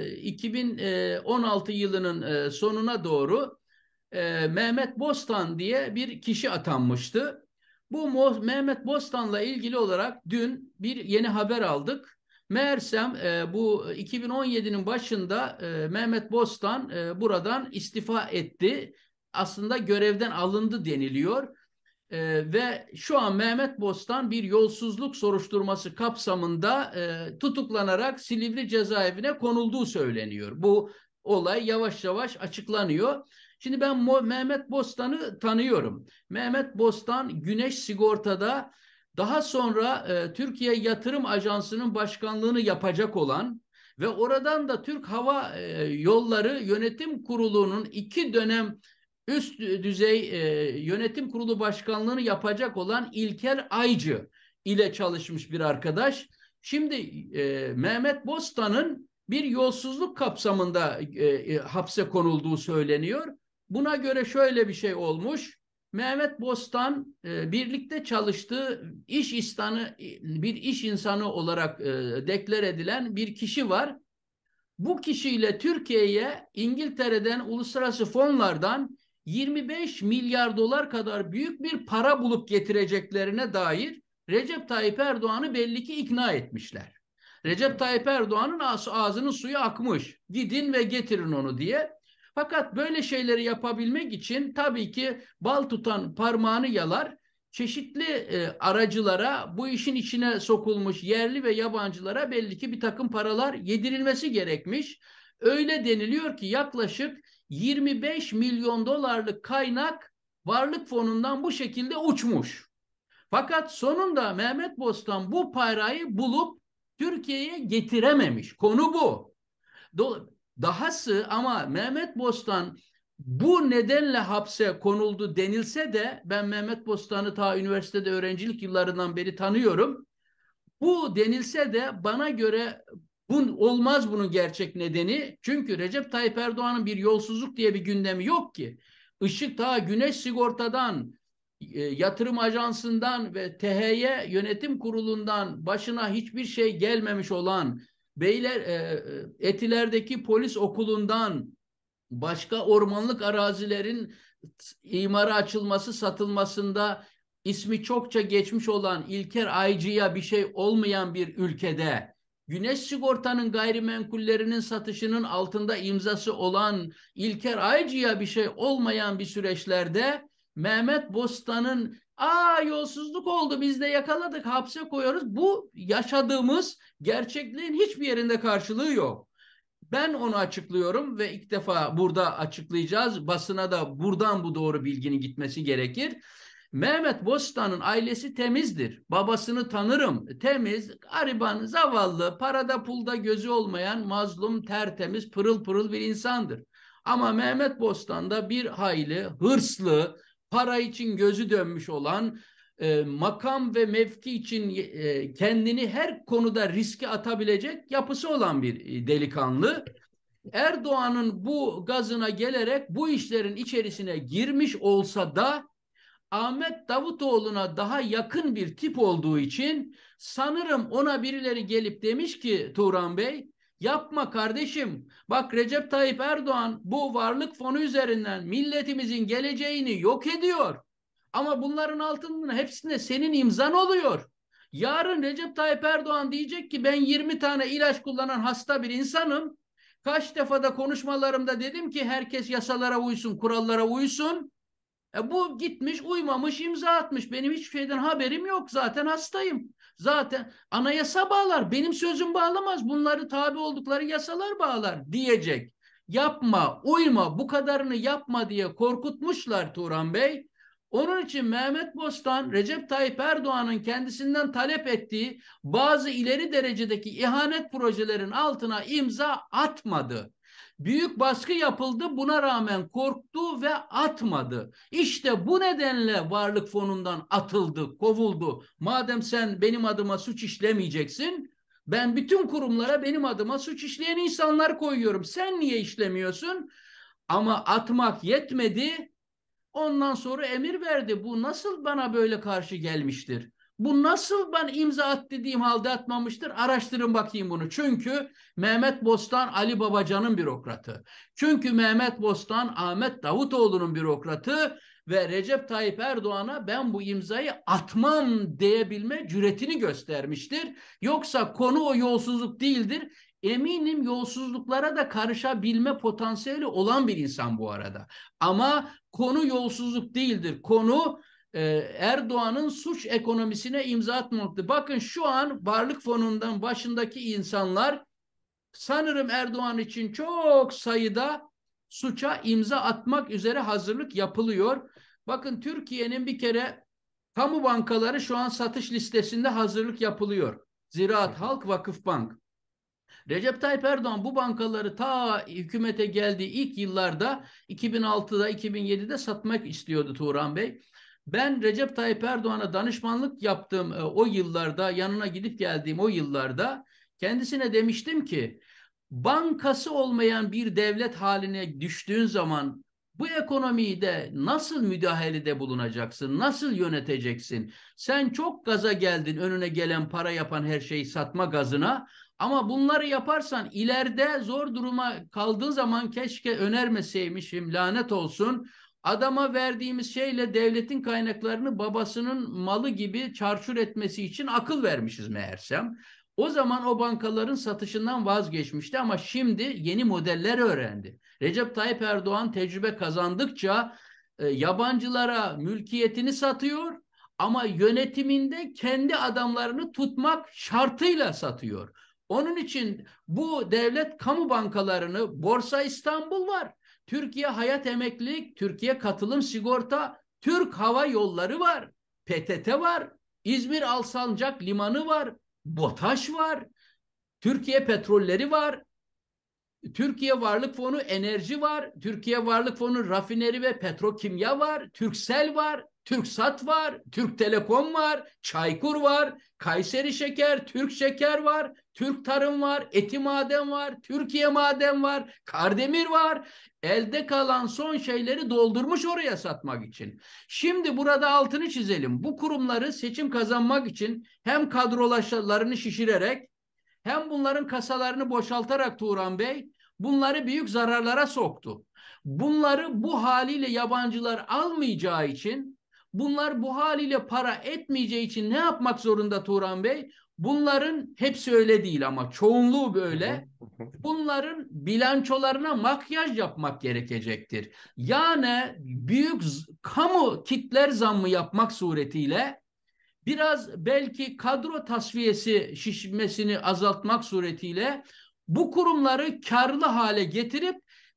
e, 2016 yılının e, sonuna doğru e, Mehmet Bostan diye bir kişi atanmıştı. Bu Mo Mehmet Bostan'la ilgili olarak dün bir yeni haber aldık. Meğersem e, bu 2017'nin başında e, Mehmet Bostan e, buradan istifa etti. Aslında görevden alındı deniliyor e, ve şu an Mehmet Bostan bir yolsuzluk soruşturması kapsamında e, tutuklanarak Silivri cezaevine konulduğu söyleniyor. Bu olay yavaş yavaş açıklanıyor. Şimdi ben Mo Mehmet Bostan'ı tanıyorum. Mehmet Bostan Güneş Sigorta'da daha sonra e, Türkiye Yatırım Ajansı'nın başkanlığını yapacak olan ve oradan da Türk Hava e, Yolları Yönetim Kurulu'nun iki dönem üst düzey e, yönetim kurulu başkanlığını yapacak olan İlker Aycı ile çalışmış bir arkadaş. Şimdi e, Mehmet Bostan'ın bir yolsuzluk kapsamında e, e, hapse konulduğu söyleniyor. Buna göre şöyle bir şey olmuş. Mehmet Bostan e, birlikte çalıştığı iş insanı e, bir iş insanı olarak e, deklar edilen bir kişi var. Bu kişiyle Türkiye'ye İngiltere'den uluslararası fonlardan 25 milyar dolar kadar büyük bir para bulup getireceklerine dair Recep Tayyip Erdoğan'ı belli ki ikna etmişler. Recep Tayyip Erdoğan'ın ağzının suyu akmış. Gidin ve getirin onu diye. Fakat böyle şeyleri yapabilmek için tabii ki bal tutan parmağını yalar çeşitli e, aracılara bu işin içine sokulmuş yerli ve yabancılara belli ki bir takım paralar yedirilmesi gerekmiş. Öyle deniliyor ki yaklaşık 25 milyon dolarlık kaynak varlık fonundan bu şekilde uçmuş. Fakat sonunda Mehmet Bostan bu parayı bulup Türkiye'ye getirememiş. Konu bu. Dahası ama Mehmet Bostan bu nedenle hapse konuldu denilse de ben Mehmet Bostan'ı ta üniversitede öğrencilik yıllarından beri tanıyorum. Bu denilse de bana göre bu olmaz bunun gerçek nedeni. Çünkü Recep Tayyip Erdoğan'ın bir yolsuzluk diye bir gündemi yok ki. Işık ta Güneş Sigorta'dan, e, yatırım ajansından ve THY yönetim kurulundan başına hiçbir şey gelmemiş olan beyler e, e, etilerdeki polis okulundan başka ormanlık arazilerin imara açılması satılmasında ismi çokça geçmiş olan İlker Aycı'ya bir şey olmayan bir ülkede Güneş sigortanın gayrimenkullerinin satışının altında imzası olan İlker Aycı'ya bir şey olmayan bir süreçlerde Mehmet Bostan'ın aa yolsuzluk oldu biz de yakaladık hapse koyuyoruz. Bu yaşadığımız gerçekliğin hiçbir yerinde karşılığı yok. Ben onu açıklıyorum ve ilk defa burada açıklayacağız. Basına da buradan bu doğru bilginin gitmesi gerekir. Mehmet Bostan'ın ailesi temizdir. Babasını tanırım. Temiz, gariban, zavallı, parada pulda gözü olmayan mazlum, tertemiz, pırıl pırıl bir insandır. Ama Mehmet Bostan'da bir hayli hırslı, para için gözü dönmüş olan, e, makam ve mevki için e, kendini her konuda riske atabilecek yapısı olan bir e, delikanlı. Erdoğan'ın bu gazına gelerek bu işlerin içerisine girmiş olsa da Ahmet Davutoğlu'na daha yakın bir tip olduğu için sanırım ona birileri gelip demiş ki Turan Bey yapma kardeşim bak Recep Tayyip Erdoğan bu varlık fonu üzerinden milletimizin geleceğini yok ediyor. Ama bunların altında hepsinde senin imzan oluyor. Yarın Recep Tayyip Erdoğan diyecek ki ben 20 tane ilaç kullanan hasta bir insanım. Kaç defada konuşmalarımda dedim ki herkes yasalara uysun, kurallara uysun. E bu gitmiş, uymamış, imza atmış. Benim hiçbir şeyden haberim yok. Zaten hastayım. Zaten anayasa bağlar. Benim sözüm bağlamaz. Bunları tabi oldukları yasalar bağlar diyecek. Yapma, uyma, bu kadarını yapma diye korkutmuşlar Turan Bey. Onun için Mehmet Bostan, Recep Tayyip Erdoğan'ın kendisinden talep ettiği bazı ileri derecedeki ihanet projelerin altına imza atmadı. Büyük baskı yapıldı buna rağmen korktu ve atmadı. İşte bu nedenle varlık fonundan atıldı, kovuldu. Madem sen benim adıma suç işlemeyeceksin, ben bütün kurumlara benim adıma suç işleyen insanlar koyuyorum. Sen niye işlemiyorsun? Ama atmak yetmedi. Ondan sonra emir verdi. Bu nasıl bana böyle karşı gelmiştir? Bu nasıl ben imza at dediğim halde atmamıştır? Araştırın bakayım bunu. Çünkü Mehmet Bostan Ali Babacan'ın bürokratı. Çünkü Mehmet Bostan Ahmet Davutoğlu'nun bürokratı ve Recep Tayyip Erdoğan'a ben bu imzayı atmam diyebilme cüretini göstermiştir. Yoksa konu o yolsuzluk değildir. Eminim yolsuzluklara da karışabilme potansiyeli olan bir insan bu arada. Ama konu yolsuzluk değildir. Konu ee, Erdoğan'ın suç ekonomisine imza atmaktı. Bakın şu an varlık fonundan başındaki insanlar sanırım Erdoğan için çok sayıda suça imza atmak üzere hazırlık yapılıyor. Bakın Türkiye'nin bir kere kamu bankaları şu an satış listesinde hazırlık yapılıyor. Ziraat Halk Vakıf Bank. Recep Tayyip Erdoğan bu bankaları ta hükümete geldiği ilk yıllarda 2006'da 2007'de satmak istiyordu Turan Bey. Ben Recep Tayyip Erdoğan'a danışmanlık yaptığım e, o yıllarda, yanına gidip geldiğim o yıllarda kendisine demiştim ki bankası olmayan bir devlet haline düştüğün zaman bu ekonomiyi de nasıl müdahalede bulunacaksın? Nasıl yöneteceksin? Sen çok gaza geldin önüne gelen para yapan her şeyi satma gazına. Ama bunları yaparsan ileride zor duruma kaldığın zaman keşke önermeseymişim lanet olsun. Adama verdiğimiz şeyle devletin kaynaklarını babasının malı gibi çarçur etmesi için akıl vermişiz meğersem. O zaman o bankaların satışından vazgeçmişti ama şimdi yeni modeller öğrendi. Recep Tayyip Erdoğan tecrübe kazandıkça e, yabancılara mülkiyetini satıyor ama yönetiminde kendi adamlarını tutmak şartıyla satıyor. Onun için bu devlet kamu bankalarını Borsa İstanbul var. Türkiye Hayat Emeklilik, Türkiye Katılım Sigorta, Türk Hava Yolları var, PTT var, İzmir Alsancak Limanı var, BOTAŞ var, Türkiye Petrolleri var, Türkiye Varlık Fonu Enerji var, Türkiye Varlık Fonu Rafineri ve Petrokimya var, Türksel var, Türksat var, Türk Telekom var, Çaykur var, Kayseri Şeker, Türk Şeker var, Türk tarım var, eti maden var, Türkiye maden var, kardemir var. Elde kalan son şeyleri doldurmuş oraya satmak için. Şimdi burada altını çizelim. Bu kurumları seçim kazanmak için hem kadrolaşlarını şişirerek hem bunların kasalarını boşaltarak Turan Bey bunları büyük zararlara soktu. Bunları bu haliyle yabancılar almayacağı için Bunlar bu haliyle para etmeyeceği için ne yapmak zorunda Turan Bey? Bunların hepsi öyle değil ama çoğunluğu böyle. Bunların bilançolarına makyaj yapmak gerekecektir. Yani büyük kamu kitler zammı yapmak suretiyle biraz belki kadro tasfiyesi şişmesini azaltmak suretiyle bu kurumları karlı hale getirip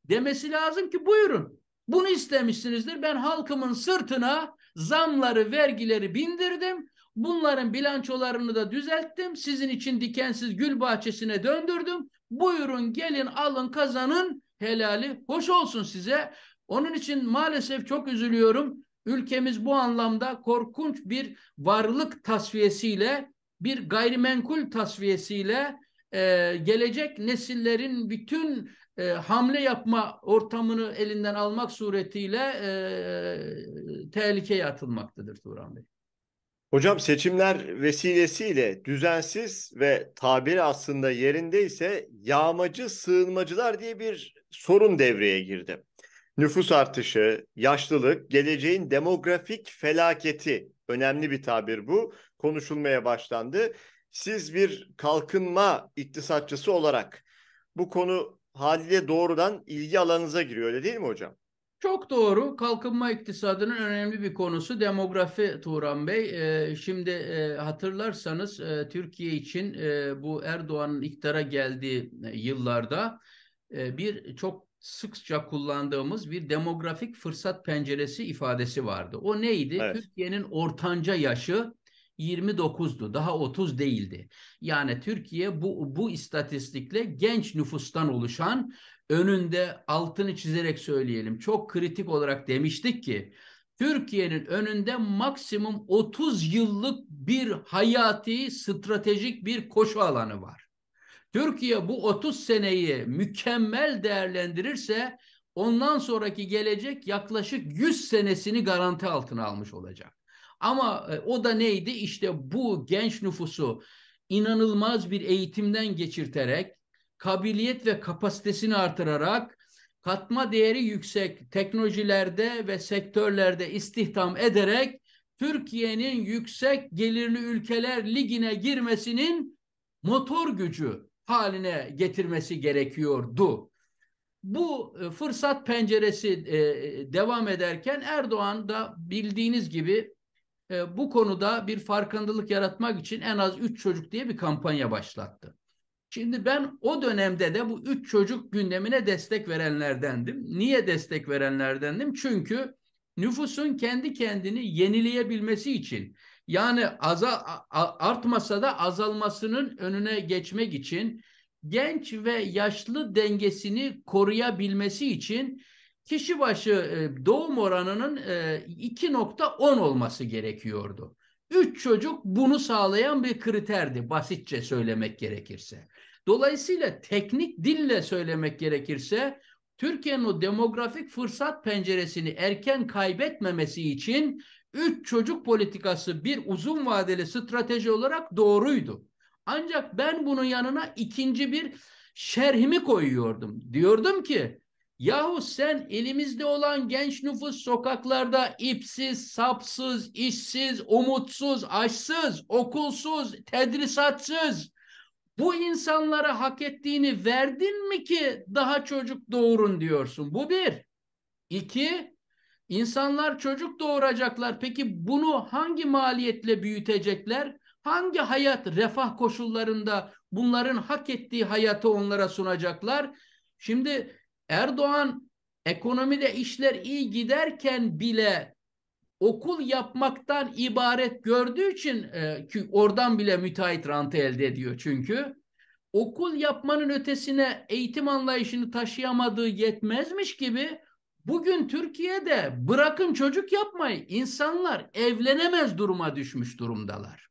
demesi lazım ki buyurun bunu istemişsinizdir ben halkımın sırtına Zamları, vergileri bindirdim. Bunların bilançolarını da düzelttim. Sizin için dikensiz gül bahçesine döndürdüm. Buyurun gelin alın kazanın helali hoş olsun size. Onun için maalesef çok üzülüyorum. Ülkemiz bu anlamda korkunç bir varlık tasfiyesiyle, bir gayrimenkul tasfiyesiyle e, gelecek nesillerin bütün e, hamle yapma ortamını elinden almak suretiyle e, tehlikeye atılmaktadır Turan Bey. Hocam seçimler vesilesiyle düzensiz ve tabiri aslında yerinde ise yağmacı sığınmacılar diye bir sorun devreye girdi. Nüfus artışı, yaşlılık, geleceğin demografik felaketi önemli bir tabir bu. Konuşulmaya başlandı. Siz bir kalkınma iktisatçısı olarak bu konu haliyle doğrudan ilgi alanınıza giriyor öyle değil mi hocam? Çok doğru. Kalkınma iktisadının önemli bir konusu demografi Turan Bey. E, şimdi e, hatırlarsanız e, Türkiye için e, bu Erdoğan'ın iktidara geldiği e, yıllarda e, bir çok sıkça kullandığımız bir demografik fırsat penceresi ifadesi vardı. O neydi? Evet. Türkiye'nin ortanca yaşı 29'du. Daha 30 değildi. Yani Türkiye bu bu istatistikle genç nüfustan oluşan önünde altını çizerek söyleyelim. Çok kritik olarak demiştik ki Türkiye'nin önünde maksimum 30 yıllık bir hayati stratejik bir koşu alanı var. Türkiye bu 30 seneyi mükemmel değerlendirirse ondan sonraki gelecek yaklaşık 100 senesini garanti altına almış olacak. Ama e, o da neydi? İşte bu genç nüfusu inanılmaz bir eğitimden geçirterek, kabiliyet ve kapasitesini artırarak katma değeri yüksek teknolojilerde ve sektörlerde istihdam ederek Türkiye'nin yüksek gelirli ülkeler ligine girmesinin motor gücü haline getirmesi gerekiyordu. Bu e, fırsat penceresi e, devam ederken Erdoğan da bildiğiniz gibi e, bu konuda bir farkındalık yaratmak için en az 3 çocuk diye bir kampanya başlattı. Şimdi ben o dönemde de bu 3 çocuk gündemine destek verenlerdendim. Niye destek verenlerdendim? Çünkü nüfusun kendi kendini yenileyebilmesi için yani aza, artmasa da azalmasının önüne geçmek için genç ve yaşlı dengesini koruyabilmesi için kişi başı e, doğum oranının 2.10 e, olması gerekiyordu. Üç çocuk bunu sağlayan bir kriterdi basitçe söylemek gerekirse. Dolayısıyla teknik dille söylemek gerekirse Türkiye'nin o demografik fırsat penceresini erken kaybetmemesi için üç çocuk politikası bir uzun vadeli strateji olarak doğruydu. Ancak ben bunun yanına ikinci bir şerhimi koyuyordum. Diyordum ki Yahu sen elimizde olan genç nüfus sokaklarda ipsiz, sapsız, işsiz, umutsuz, açsız, okulsuz, tedrisatsız bu insanlara hak ettiğini verdin mi ki daha çocuk doğurun diyorsun. Bu bir. İki, insanlar çocuk doğuracaklar. Peki bunu hangi maliyetle büyütecekler? Hangi hayat, refah koşullarında bunların hak ettiği hayatı onlara sunacaklar? Şimdi Erdoğan ekonomide işler iyi giderken bile okul yapmaktan ibaret gördüğü için e, ki oradan bile müteahhit rantı elde ediyor çünkü. Okul yapmanın ötesine eğitim anlayışını taşıyamadığı yetmezmiş gibi bugün Türkiye'de bırakın çocuk yapmayı insanlar evlenemez duruma düşmüş durumdalar.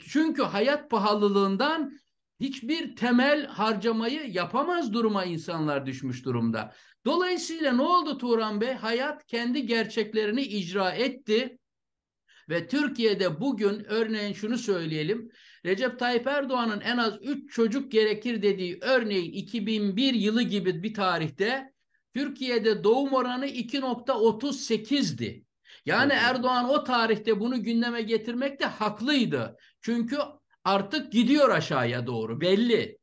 Çünkü hayat pahalılığından hiçbir temel harcamayı yapamaz duruma insanlar düşmüş durumda. Dolayısıyla ne oldu Turan Bey? Hayat kendi gerçeklerini icra etti. Ve Türkiye'de bugün örneğin şunu söyleyelim. Recep Tayyip Erdoğan'ın en az 3 çocuk gerekir dediği örneğin 2001 yılı gibi bir tarihte Türkiye'de doğum oranı 2.38'di. Yani Erdoğan o tarihte bunu gündeme getirmekte haklıydı. Çünkü artık gidiyor aşağıya doğru belli.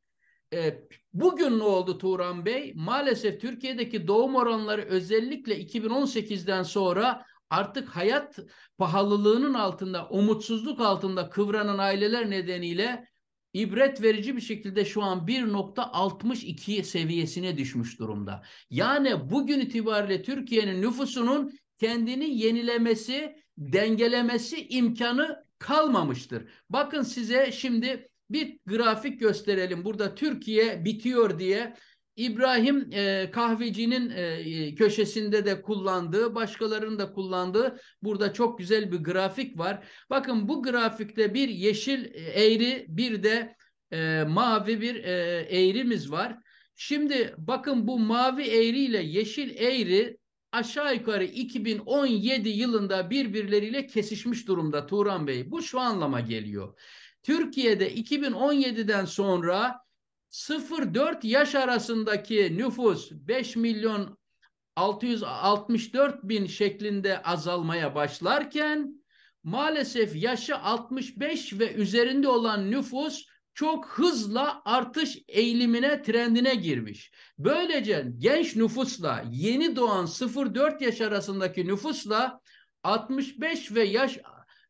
E, bugün ne oldu Turan Bey? Maalesef Türkiye'deki doğum oranları özellikle 2018'den sonra artık hayat pahalılığının altında, umutsuzluk altında kıvranan aileler nedeniyle ibret verici bir şekilde şu an 1.62 seviyesine düşmüş durumda. Yani bugün itibariyle Türkiye'nin nüfusunun kendini yenilemesi, dengelemesi imkanı kalmamıştır. Bakın size şimdi bir grafik gösterelim. Burada Türkiye bitiyor diye İbrahim e, kahvecinin e, e, köşesinde de kullandığı, başkalarının da kullandığı burada çok güzel bir grafik var. Bakın bu grafikte bir yeşil e, eğri, bir de e, mavi bir e, eğrimiz var. Şimdi bakın bu mavi eğri ile yeşil eğri aşağı yukarı 2017 yılında birbirleriyle kesişmiş durumda Turan Bey. Bu şu anlama geliyor. Türkiye'de 2017'den sonra 0-4 yaş arasındaki nüfus 5 milyon 664 bin şeklinde azalmaya başlarken maalesef yaşı 65 ve üzerinde olan nüfus çok hızla artış eğilimine, trendine girmiş. Böylece genç nüfusla yeni doğan 0-4 yaş arasındaki nüfusla 65 ve yaş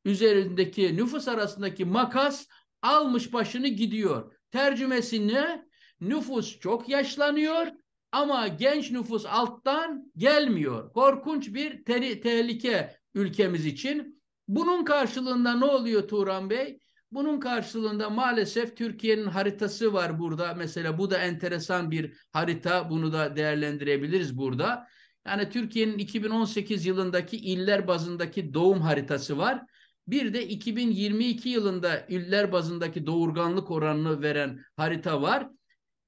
üzerindeki nüfus arasındaki makas almış başını gidiyor. Tercümesi ne? Nüfus çok yaşlanıyor ama genç nüfus alttan gelmiyor. Korkunç bir te tehlike ülkemiz için. Bunun karşılığında ne oluyor Turan Bey? Bunun karşılığında maalesef Türkiye'nin haritası var burada. Mesela bu da enteresan bir harita. Bunu da değerlendirebiliriz burada. Yani Türkiye'nin 2018 yılındaki iller bazındaki doğum haritası var. Bir de 2022 yılında iller bazındaki doğurganlık oranını veren harita var.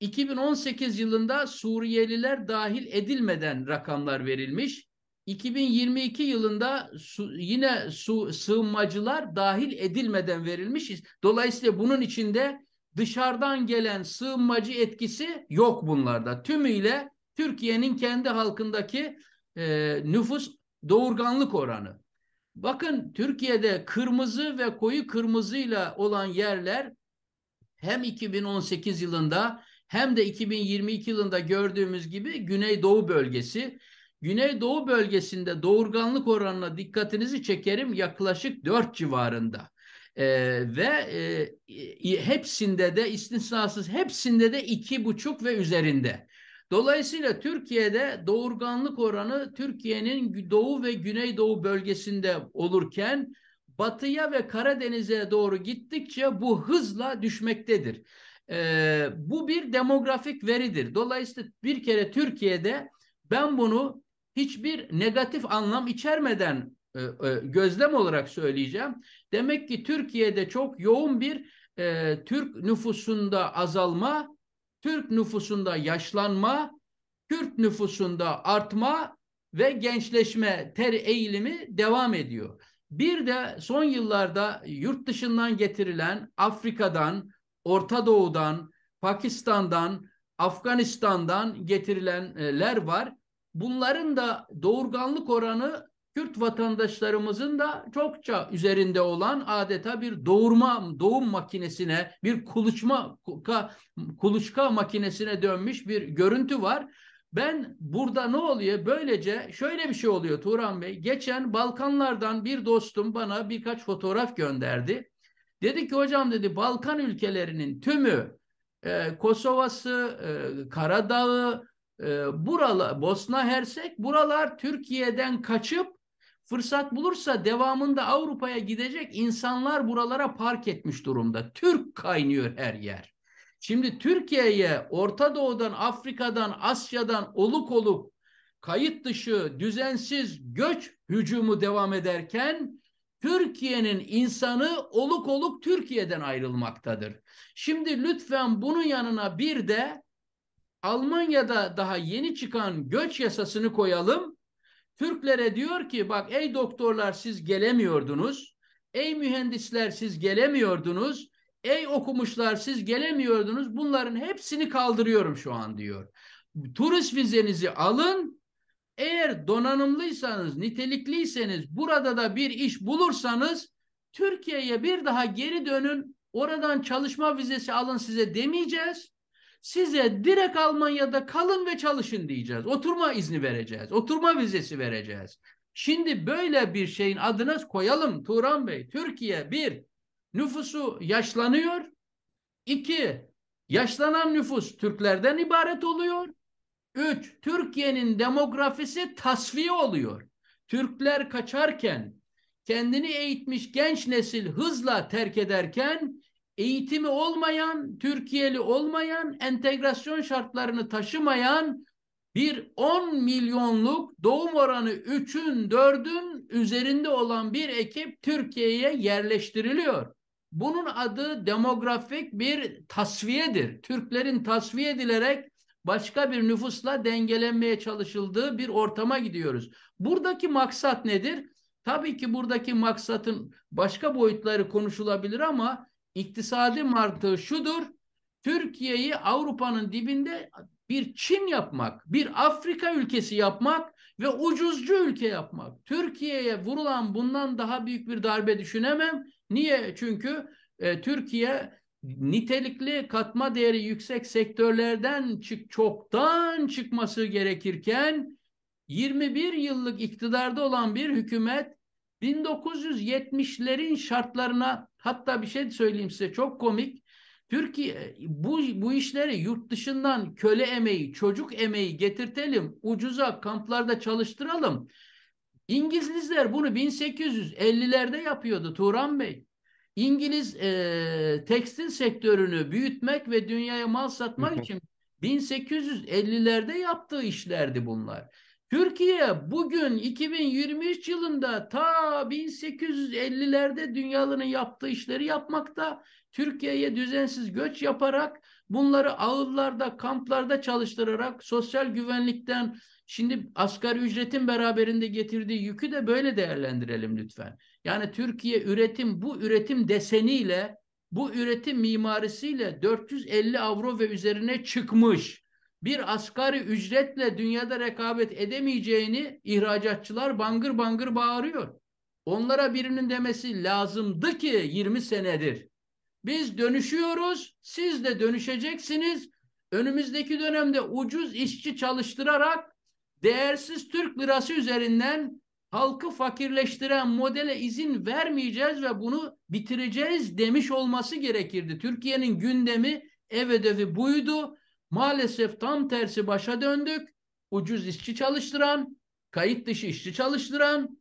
2018 yılında Suriyeliler dahil edilmeden rakamlar verilmiş. 2022 yılında su, yine su, sığınmacılar dahil edilmeden verilmiş. Dolayısıyla bunun içinde dışarıdan gelen sığınmacı etkisi yok bunlarda. Tümüyle Türkiye'nin kendi halkındaki e, nüfus doğurganlık oranı. Bakın Türkiye'de kırmızı ve koyu kırmızıyla olan yerler hem 2018 yılında hem de 2022 yılında gördüğümüz gibi Güneydoğu bölgesi Güneydoğu bölgesinde doğurganlık oranına dikkatinizi çekerim yaklaşık 4 civarında. Ee, ve e, hepsinde de istisnasız hepsinde de iki buçuk ve üzerinde. Dolayısıyla Türkiye'de doğurganlık oranı Türkiye'nin doğu ve güneydoğu bölgesinde olurken batıya ve Karadeniz'e doğru gittikçe bu hızla düşmektedir. Ee, bu bir demografik veridir. Dolayısıyla bir kere Türkiye'de ben bunu hiçbir negatif anlam içermeden e, e, gözlem olarak söyleyeceğim. Demek ki Türkiye'de çok yoğun bir e, Türk nüfusunda azalma, Türk nüfusunda yaşlanma, Türk nüfusunda artma ve gençleşme ter eğilimi devam ediyor. Bir de son yıllarda yurt dışından getirilen Afrika'dan, Orta Doğu'dan, Pakistan'dan, Afganistan'dan getirilenler var bunların da doğurganlık oranı Kürt vatandaşlarımızın da çokça üzerinde olan adeta bir doğurma doğum makinesine, bir kuluçma kuluçka makinesine dönmüş bir görüntü var. Ben burada ne oluyor? Böylece şöyle bir şey oluyor Turan Bey. Geçen Balkanlardan bir dostum bana birkaç fotoğraf gönderdi. Dedi ki hocam dedi Balkan ülkelerinin tümü e, Kosova'sı, e, Karadağ'ı, e, ee, buralar Bosna Hersek buralar Türkiye'den kaçıp fırsat bulursa devamında Avrupa'ya gidecek insanlar buralara park etmiş durumda. Türk kaynıyor her yer. Şimdi Türkiye'ye Orta Doğu'dan, Afrika'dan, Asya'dan oluk oluk kayıt dışı, düzensiz göç hücumu devam ederken Türkiye'nin insanı oluk oluk Türkiye'den ayrılmaktadır. Şimdi lütfen bunun yanına bir de Almanya'da daha yeni çıkan göç yasasını koyalım. Türklere diyor ki bak ey doktorlar siz gelemiyordunuz. Ey mühendisler siz gelemiyordunuz. Ey okumuşlar siz gelemiyordunuz. Bunların hepsini kaldırıyorum şu an diyor. Turist vizenizi alın. Eğer donanımlıysanız, nitelikliyseniz, burada da bir iş bulursanız Türkiye'ye bir daha geri dönün. Oradan çalışma vizesi alın size demeyeceğiz size direkt Almanya'da kalın ve çalışın diyeceğiz. Oturma izni vereceğiz. Oturma vizesi vereceğiz. Şimdi böyle bir şeyin adını koyalım Turan Bey. Türkiye bir, nüfusu yaşlanıyor. İki, yaşlanan nüfus Türklerden ibaret oluyor. Üç, Türkiye'nin demografisi tasfiye oluyor. Türkler kaçarken, kendini eğitmiş genç nesil hızla terk ederken eğitimi olmayan, Türkiye'li olmayan, entegrasyon şartlarını taşımayan bir 10 milyonluk doğum oranı 3'ün 4'ün üzerinde olan bir ekip Türkiye'ye yerleştiriliyor. Bunun adı demografik bir tasfiyedir. Türklerin tasfiye edilerek başka bir nüfusla dengelenmeye çalışıldığı bir ortama gidiyoruz. Buradaki maksat nedir? Tabii ki buradaki maksatın başka boyutları konuşulabilir ama iktisadi mantığı şudur. Türkiye'yi Avrupa'nın dibinde bir Çin yapmak, bir Afrika ülkesi yapmak ve ucuzcu ülke yapmak. Türkiye'ye vurulan bundan daha büyük bir darbe düşünemem. Niye? Çünkü e, Türkiye nitelikli katma değeri yüksek sektörlerden çık çoktan çıkması gerekirken 21 yıllık iktidarda olan bir hükümet 1970'lerin şartlarına Hatta bir şey söyleyeyim size çok komik. Türkiye e, bu, bu işleri yurt dışından köle emeği, çocuk emeği getirtelim, ucuza kamplarda çalıştıralım. İngilizler bunu 1850'lerde yapıyordu Turan Bey. İngiliz e, tekstil sektörünü büyütmek ve dünyaya mal satmak için 1850'lerde yaptığı işlerdi bunlar. Türkiye bugün 2023 yılında ta 1850'lerde dünyanın yaptığı işleri yapmakta. Türkiye'ye düzensiz göç yaparak bunları ağıllarda, kamplarda çalıştırarak sosyal güvenlikten şimdi asgari ücretin beraberinde getirdiği yükü de böyle değerlendirelim lütfen. Yani Türkiye üretim bu üretim deseniyle bu üretim mimarisiyle 450 avro ve üzerine çıkmış bir asgari ücretle dünyada rekabet edemeyeceğini ihracatçılar bangır bangır bağırıyor. Onlara birinin demesi lazımdı ki 20 senedir. Biz dönüşüyoruz, siz de dönüşeceksiniz. Önümüzdeki dönemde ucuz işçi çalıştırarak değersiz Türk lirası üzerinden halkı fakirleştiren modele izin vermeyeceğiz ve bunu bitireceğiz demiş olması gerekirdi. Türkiye'nin gündemi ev ödevi buydu Maalesef tam tersi başa döndük. Ucuz işçi çalıştıran, kayıt dışı işçi çalıştıran,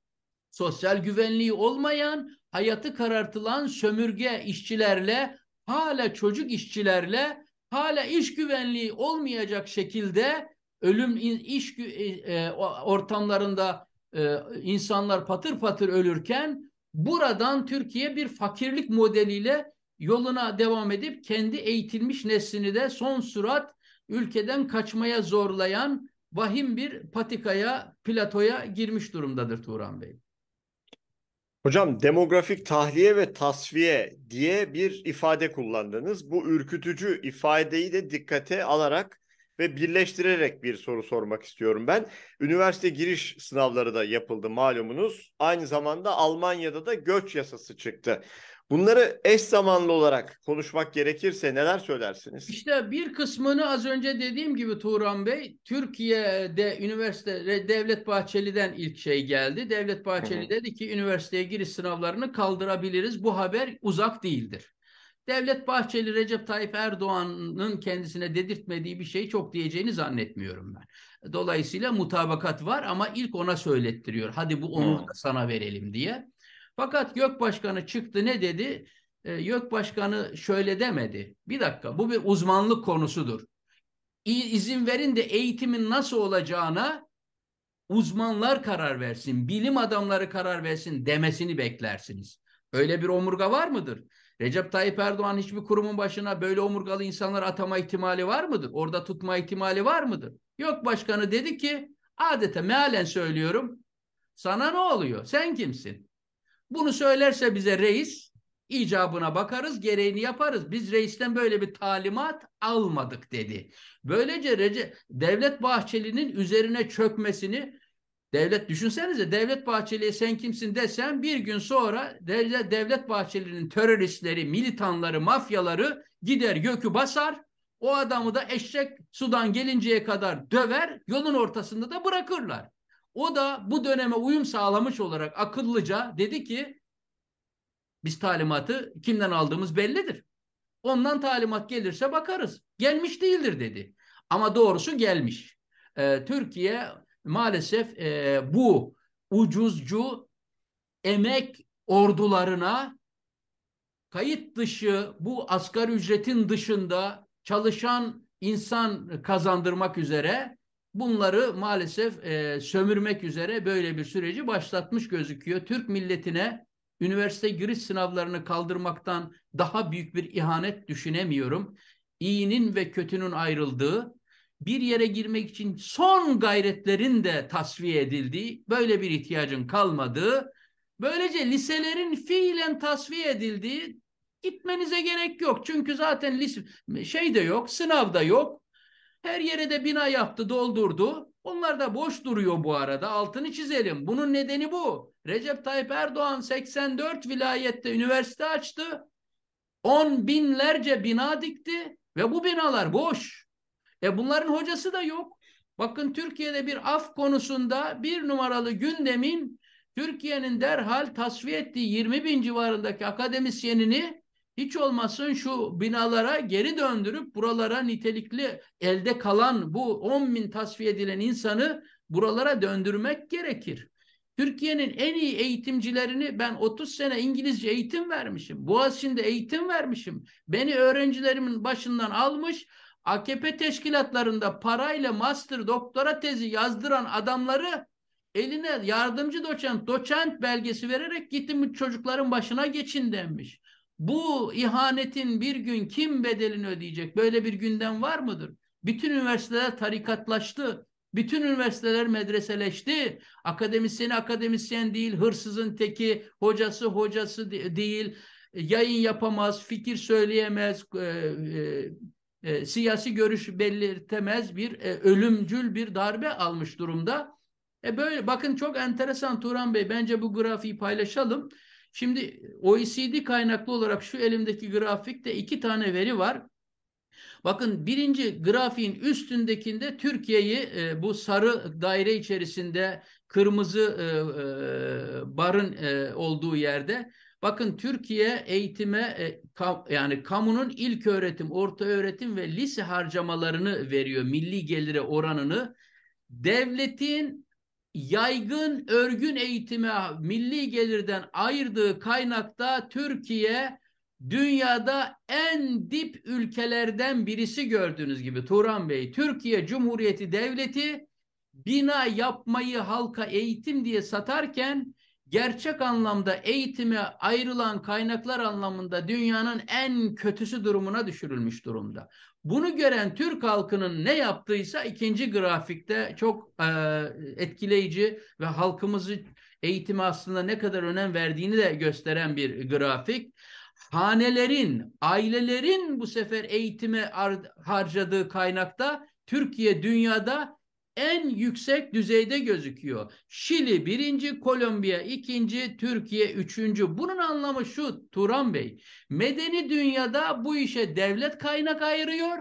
sosyal güvenliği olmayan, hayatı karartılan sömürge işçilerle, hala çocuk işçilerle, hala iş güvenliği olmayacak şekilde ölüm iş e, e ortamlarında e, insanlar patır patır ölürken buradan Türkiye bir fakirlik modeliyle yoluna devam edip kendi eğitilmiş neslini de son surat ülkeden kaçmaya zorlayan vahim bir patikaya, platoya girmiş durumdadır Turan Bey. Hocam demografik tahliye ve tasfiye diye bir ifade kullandınız. Bu ürkütücü ifadeyi de dikkate alarak ve birleştirerek bir soru sormak istiyorum ben. Üniversite giriş sınavları da yapıldı malumunuz. Aynı zamanda Almanya'da da göç yasası çıktı. Bunları eş zamanlı olarak konuşmak gerekirse neler söylersiniz? İşte bir kısmını az önce dediğim gibi Turan Bey, Türkiye'de üniversite Devlet Bahçeli'den ilk şey geldi. Devlet Bahçeli dedi ki üniversiteye giriş sınavlarını kaldırabiliriz. Bu haber uzak değildir. Devlet Bahçeli Recep Tayyip Erdoğan'ın kendisine dedirtmediği bir şey çok diyeceğini zannetmiyorum ben. Dolayısıyla mutabakat var ama ilk ona söylettiriyor. Hadi bu onu da sana verelim diye. Fakat YÖK Başkanı çıktı ne dedi? E, YÖK Başkanı şöyle demedi. Bir dakika bu bir uzmanlık konusudur. İzin verin de eğitimin nasıl olacağına uzmanlar karar versin, bilim adamları karar versin demesini beklersiniz. Öyle bir omurga var mıdır? Recep Tayyip Erdoğan hiçbir kurumun başına böyle omurgalı insanlar atama ihtimali var mıdır? Orada tutma ihtimali var mıdır? Yok başkanı dedi ki adeta mealen söylüyorum sana ne oluyor? Sen kimsin? Bunu söylerse bize reis icabına bakarız, gereğini yaparız. Biz reisten böyle bir talimat almadık dedi. Böylece Rece Devlet Bahçeli'nin üzerine çökmesini devlet düşünsenize Devlet Bahçeli'ye sen kimsin desen bir gün sonra Devlet, devlet Bahçeli'nin teröristleri, militanları, mafyaları gider gökü basar. O adamı da eşek sudan gelinceye kadar döver, yolun ortasında da bırakırlar. O da bu döneme uyum sağlamış olarak akıllıca dedi ki biz talimatı kimden aldığımız bellidir. Ondan talimat gelirse bakarız. Gelmiş değildir dedi. Ama doğrusu gelmiş. Ee, Türkiye maalesef e, bu ucuzcu emek ordularına kayıt dışı bu asgari ücretin dışında çalışan insan kazandırmak üzere bunları maalesef e, sömürmek üzere böyle bir süreci başlatmış gözüküyor. Türk milletine üniversite giriş sınavlarını kaldırmaktan daha büyük bir ihanet düşünemiyorum. İyinin ve kötünün ayrıldığı, bir yere girmek için son gayretlerin de tasfiye edildiği, böyle bir ihtiyacın kalmadığı, böylece liselerin fiilen tasfiye edildiği gitmenize gerek yok. Çünkü zaten lise, şey de yok, sınav da yok. Her yere de bina yaptı, doldurdu. Onlar da boş duruyor bu arada. Altını çizelim. Bunun nedeni bu. Recep Tayyip Erdoğan 84 vilayette üniversite açtı. On binlerce bina dikti ve bu binalar boş. E bunların hocası da yok. Bakın Türkiye'de bir af konusunda bir numaralı gündemin Türkiye'nin derhal tasfiye ettiği 20 bin civarındaki akademisyenini hiç olmasın şu binalara geri döndürüp buralara nitelikli elde kalan bu 10 bin tasfiye edilen insanı buralara döndürmek gerekir. Türkiye'nin en iyi eğitimcilerini ben 30 sene İngilizce eğitim vermişim. Boğaziçi'nde eğitim vermişim. Beni öğrencilerimin başından almış AKP teşkilatlarında parayla master doktora tezi yazdıran adamları eline yardımcı doçent, doçent belgesi vererek gitti çocukların başına geçin denmiş. Bu ihanetin bir gün kim bedelini ödeyecek? Böyle bir gündem var mıdır? Bütün üniversiteler tarikatlaştı. Bütün üniversiteler medreseleşti. Akademisyeni akademisyen değil, hırsızın teki, hocası hocası değil, e, yayın yapamaz, fikir söyleyemez, e, e, e, siyasi görüş belirtemez bir e, ölümcül bir darbe almış durumda. E böyle bakın çok enteresan Turan Bey bence bu grafiği paylaşalım. Şimdi OECD kaynaklı olarak şu elimdeki grafikte iki tane veri var. Bakın birinci grafiğin üstündekinde Türkiye'yi e, bu sarı daire içerisinde kırmızı e, e barın e, olduğu yerde bakın Türkiye eğitime e, ka, yani kamunun ilk öğretim, orta öğretim ve lise harcamalarını veriyor milli gelire oranını. Devletin yaygın örgün eğitime milli gelirden ayırdığı kaynakta Türkiye dünyada en dip ülkelerden birisi gördüğünüz gibi Turan Bey. Türkiye Cumhuriyeti Devleti bina yapmayı halka eğitim diye satarken gerçek anlamda eğitime ayrılan kaynaklar anlamında dünyanın en kötüsü durumuna düşürülmüş durumda. Bunu gören Türk halkının ne yaptıysa ikinci grafikte çok e, etkileyici ve halkımızı eğitime aslında ne kadar önem verdiğini de gösteren bir grafik. Hanelerin, ailelerin bu sefer eğitime harcadığı kaynakta Türkiye dünyada en yüksek düzeyde gözüküyor. Şili birinci, Kolombiya ikinci, Türkiye üçüncü. Bunun anlamı şu Turan Bey. Medeni dünyada bu işe devlet kaynak ayırıyor.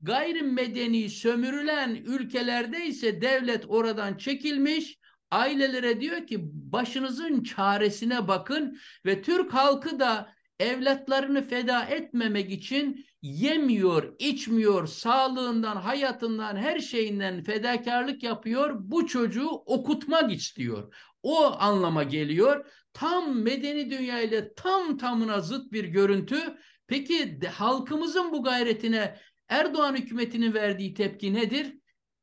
Gayrimedeni sömürülen ülkelerde ise devlet oradan çekilmiş. Ailelere diyor ki başınızın çaresine bakın ve Türk halkı da evlatlarını feda etmemek için yemiyor, içmiyor, sağlığından, hayatından, her şeyinden fedakarlık yapıyor. Bu çocuğu okutmak istiyor. O anlama geliyor. Tam medeni dünya ile tam tamına zıt bir görüntü. Peki de, halkımızın bu gayretine Erdoğan hükümetinin verdiği tepki nedir?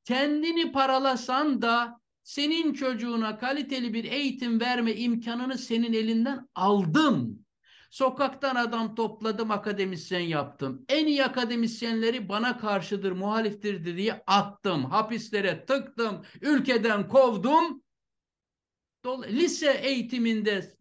Kendini paralasan da senin çocuğuna kaliteli bir eğitim verme imkanını senin elinden aldım Sokaktan adam topladım, akademisyen yaptım. En iyi akademisyenleri bana karşıdır, muhaliftir diye attım. Hapislere tıktım, ülkeden kovdum. Lise eğitiminde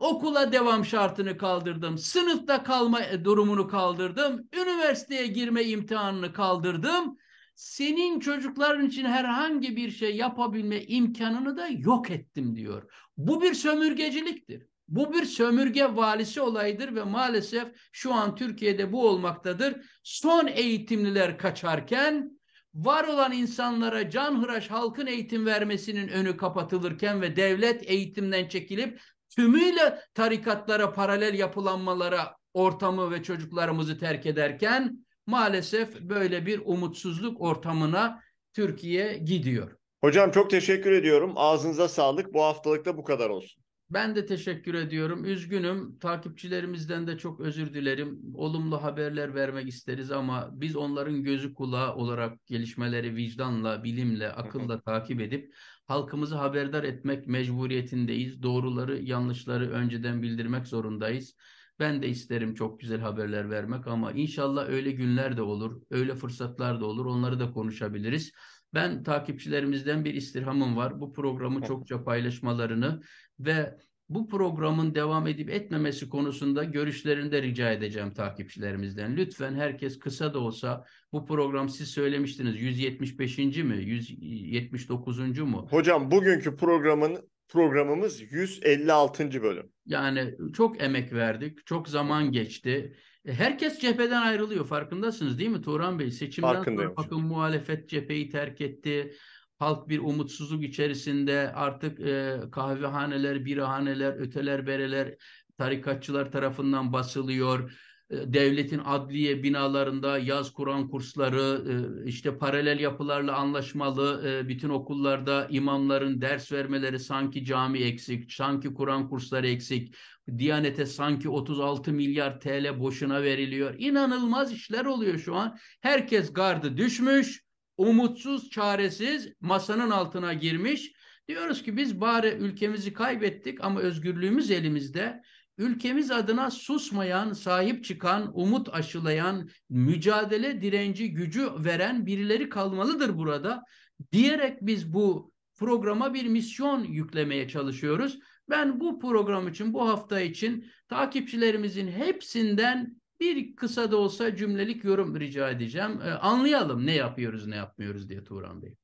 okula devam şartını kaldırdım. Sınıfta kalma e, durumunu kaldırdım. Üniversiteye girme imtihanını kaldırdım. Senin çocukların için herhangi bir şey yapabilme imkanını da yok ettim diyor. Bu bir sömürgeciliktir. Bu bir sömürge valisi olayıdır ve maalesef şu an Türkiye'de bu olmaktadır. Son eğitimliler kaçarken var olan insanlara can canhıraş halkın eğitim vermesinin önü kapatılırken ve devlet eğitimden çekilip tümüyle tarikatlara paralel yapılanmalara ortamı ve çocuklarımızı terk ederken maalesef böyle bir umutsuzluk ortamına Türkiye gidiyor. Hocam çok teşekkür ediyorum. Ağzınıza sağlık. Bu haftalıkta bu kadar olsun. Ben de teşekkür ediyorum. Üzgünüm. Takipçilerimizden de çok özür dilerim. Olumlu haberler vermek isteriz ama biz onların gözü kulağı olarak gelişmeleri vicdanla, bilimle, akılla takip edip halkımızı haberdar etmek mecburiyetindeyiz. Doğruları, yanlışları önceden bildirmek zorundayız. Ben de isterim çok güzel haberler vermek ama inşallah öyle günler de olur, öyle fırsatlar da olur. Onları da konuşabiliriz. Ben takipçilerimizden bir istirhamım var. Bu programı çokça paylaşmalarını ve bu programın devam edip etmemesi konusunda görüşlerini de rica edeceğim takipçilerimizden. Lütfen herkes kısa da olsa bu program siz söylemiştiniz 175. mi 179. mu? Hocam bugünkü programın programımız 156. bölüm. Yani çok emek verdik, çok zaman geçti. E, herkes cepheden ayrılıyor farkındasınız değil mi Turan Bey? Seçimden sonra bakın muhalefet cepheyi terk etti. Halk bir umutsuzluk içerisinde artık e, kahvehaneler, birahaneler, öteler, bereler, tarikatçılar tarafından basılıyor e, devletin adliye binalarında yaz Kur'an kursları, e, işte paralel yapılarla anlaşmalı e, bütün okullarda imamların ders vermeleri sanki cami eksik, sanki Kur'an kursları eksik. Diyanete sanki 36 milyar TL boşuna veriliyor. İnanılmaz işler oluyor şu an. Herkes gardı düşmüş umutsuz, çaresiz masanın altına girmiş. Diyoruz ki biz bari ülkemizi kaybettik ama özgürlüğümüz elimizde. Ülkemiz adına susmayan, sahip çıkan, umut aşılayan, mücadele direnci gücü veren birileri kalmalıdır burada diyerek biz bu programa bir misyon yüklemeye çalışıyoruz. Ben bu program için, bu hafta için takipçilerimizin hepsinden bir kısa da olsa cümlelik yorum rica edeceğim. E, anlayalım ne yapıyoruz ne yapmıyoruz diye Turan Bey.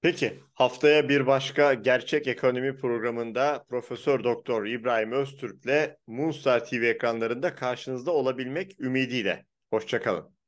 Peki haftaya bir başka gerçek ekonomi programında Profesör Doktor İbrahim Öztürk ile Moonstar TV ekranlarında karşınızda olabilmek ümidiyle. Hoşçakalın.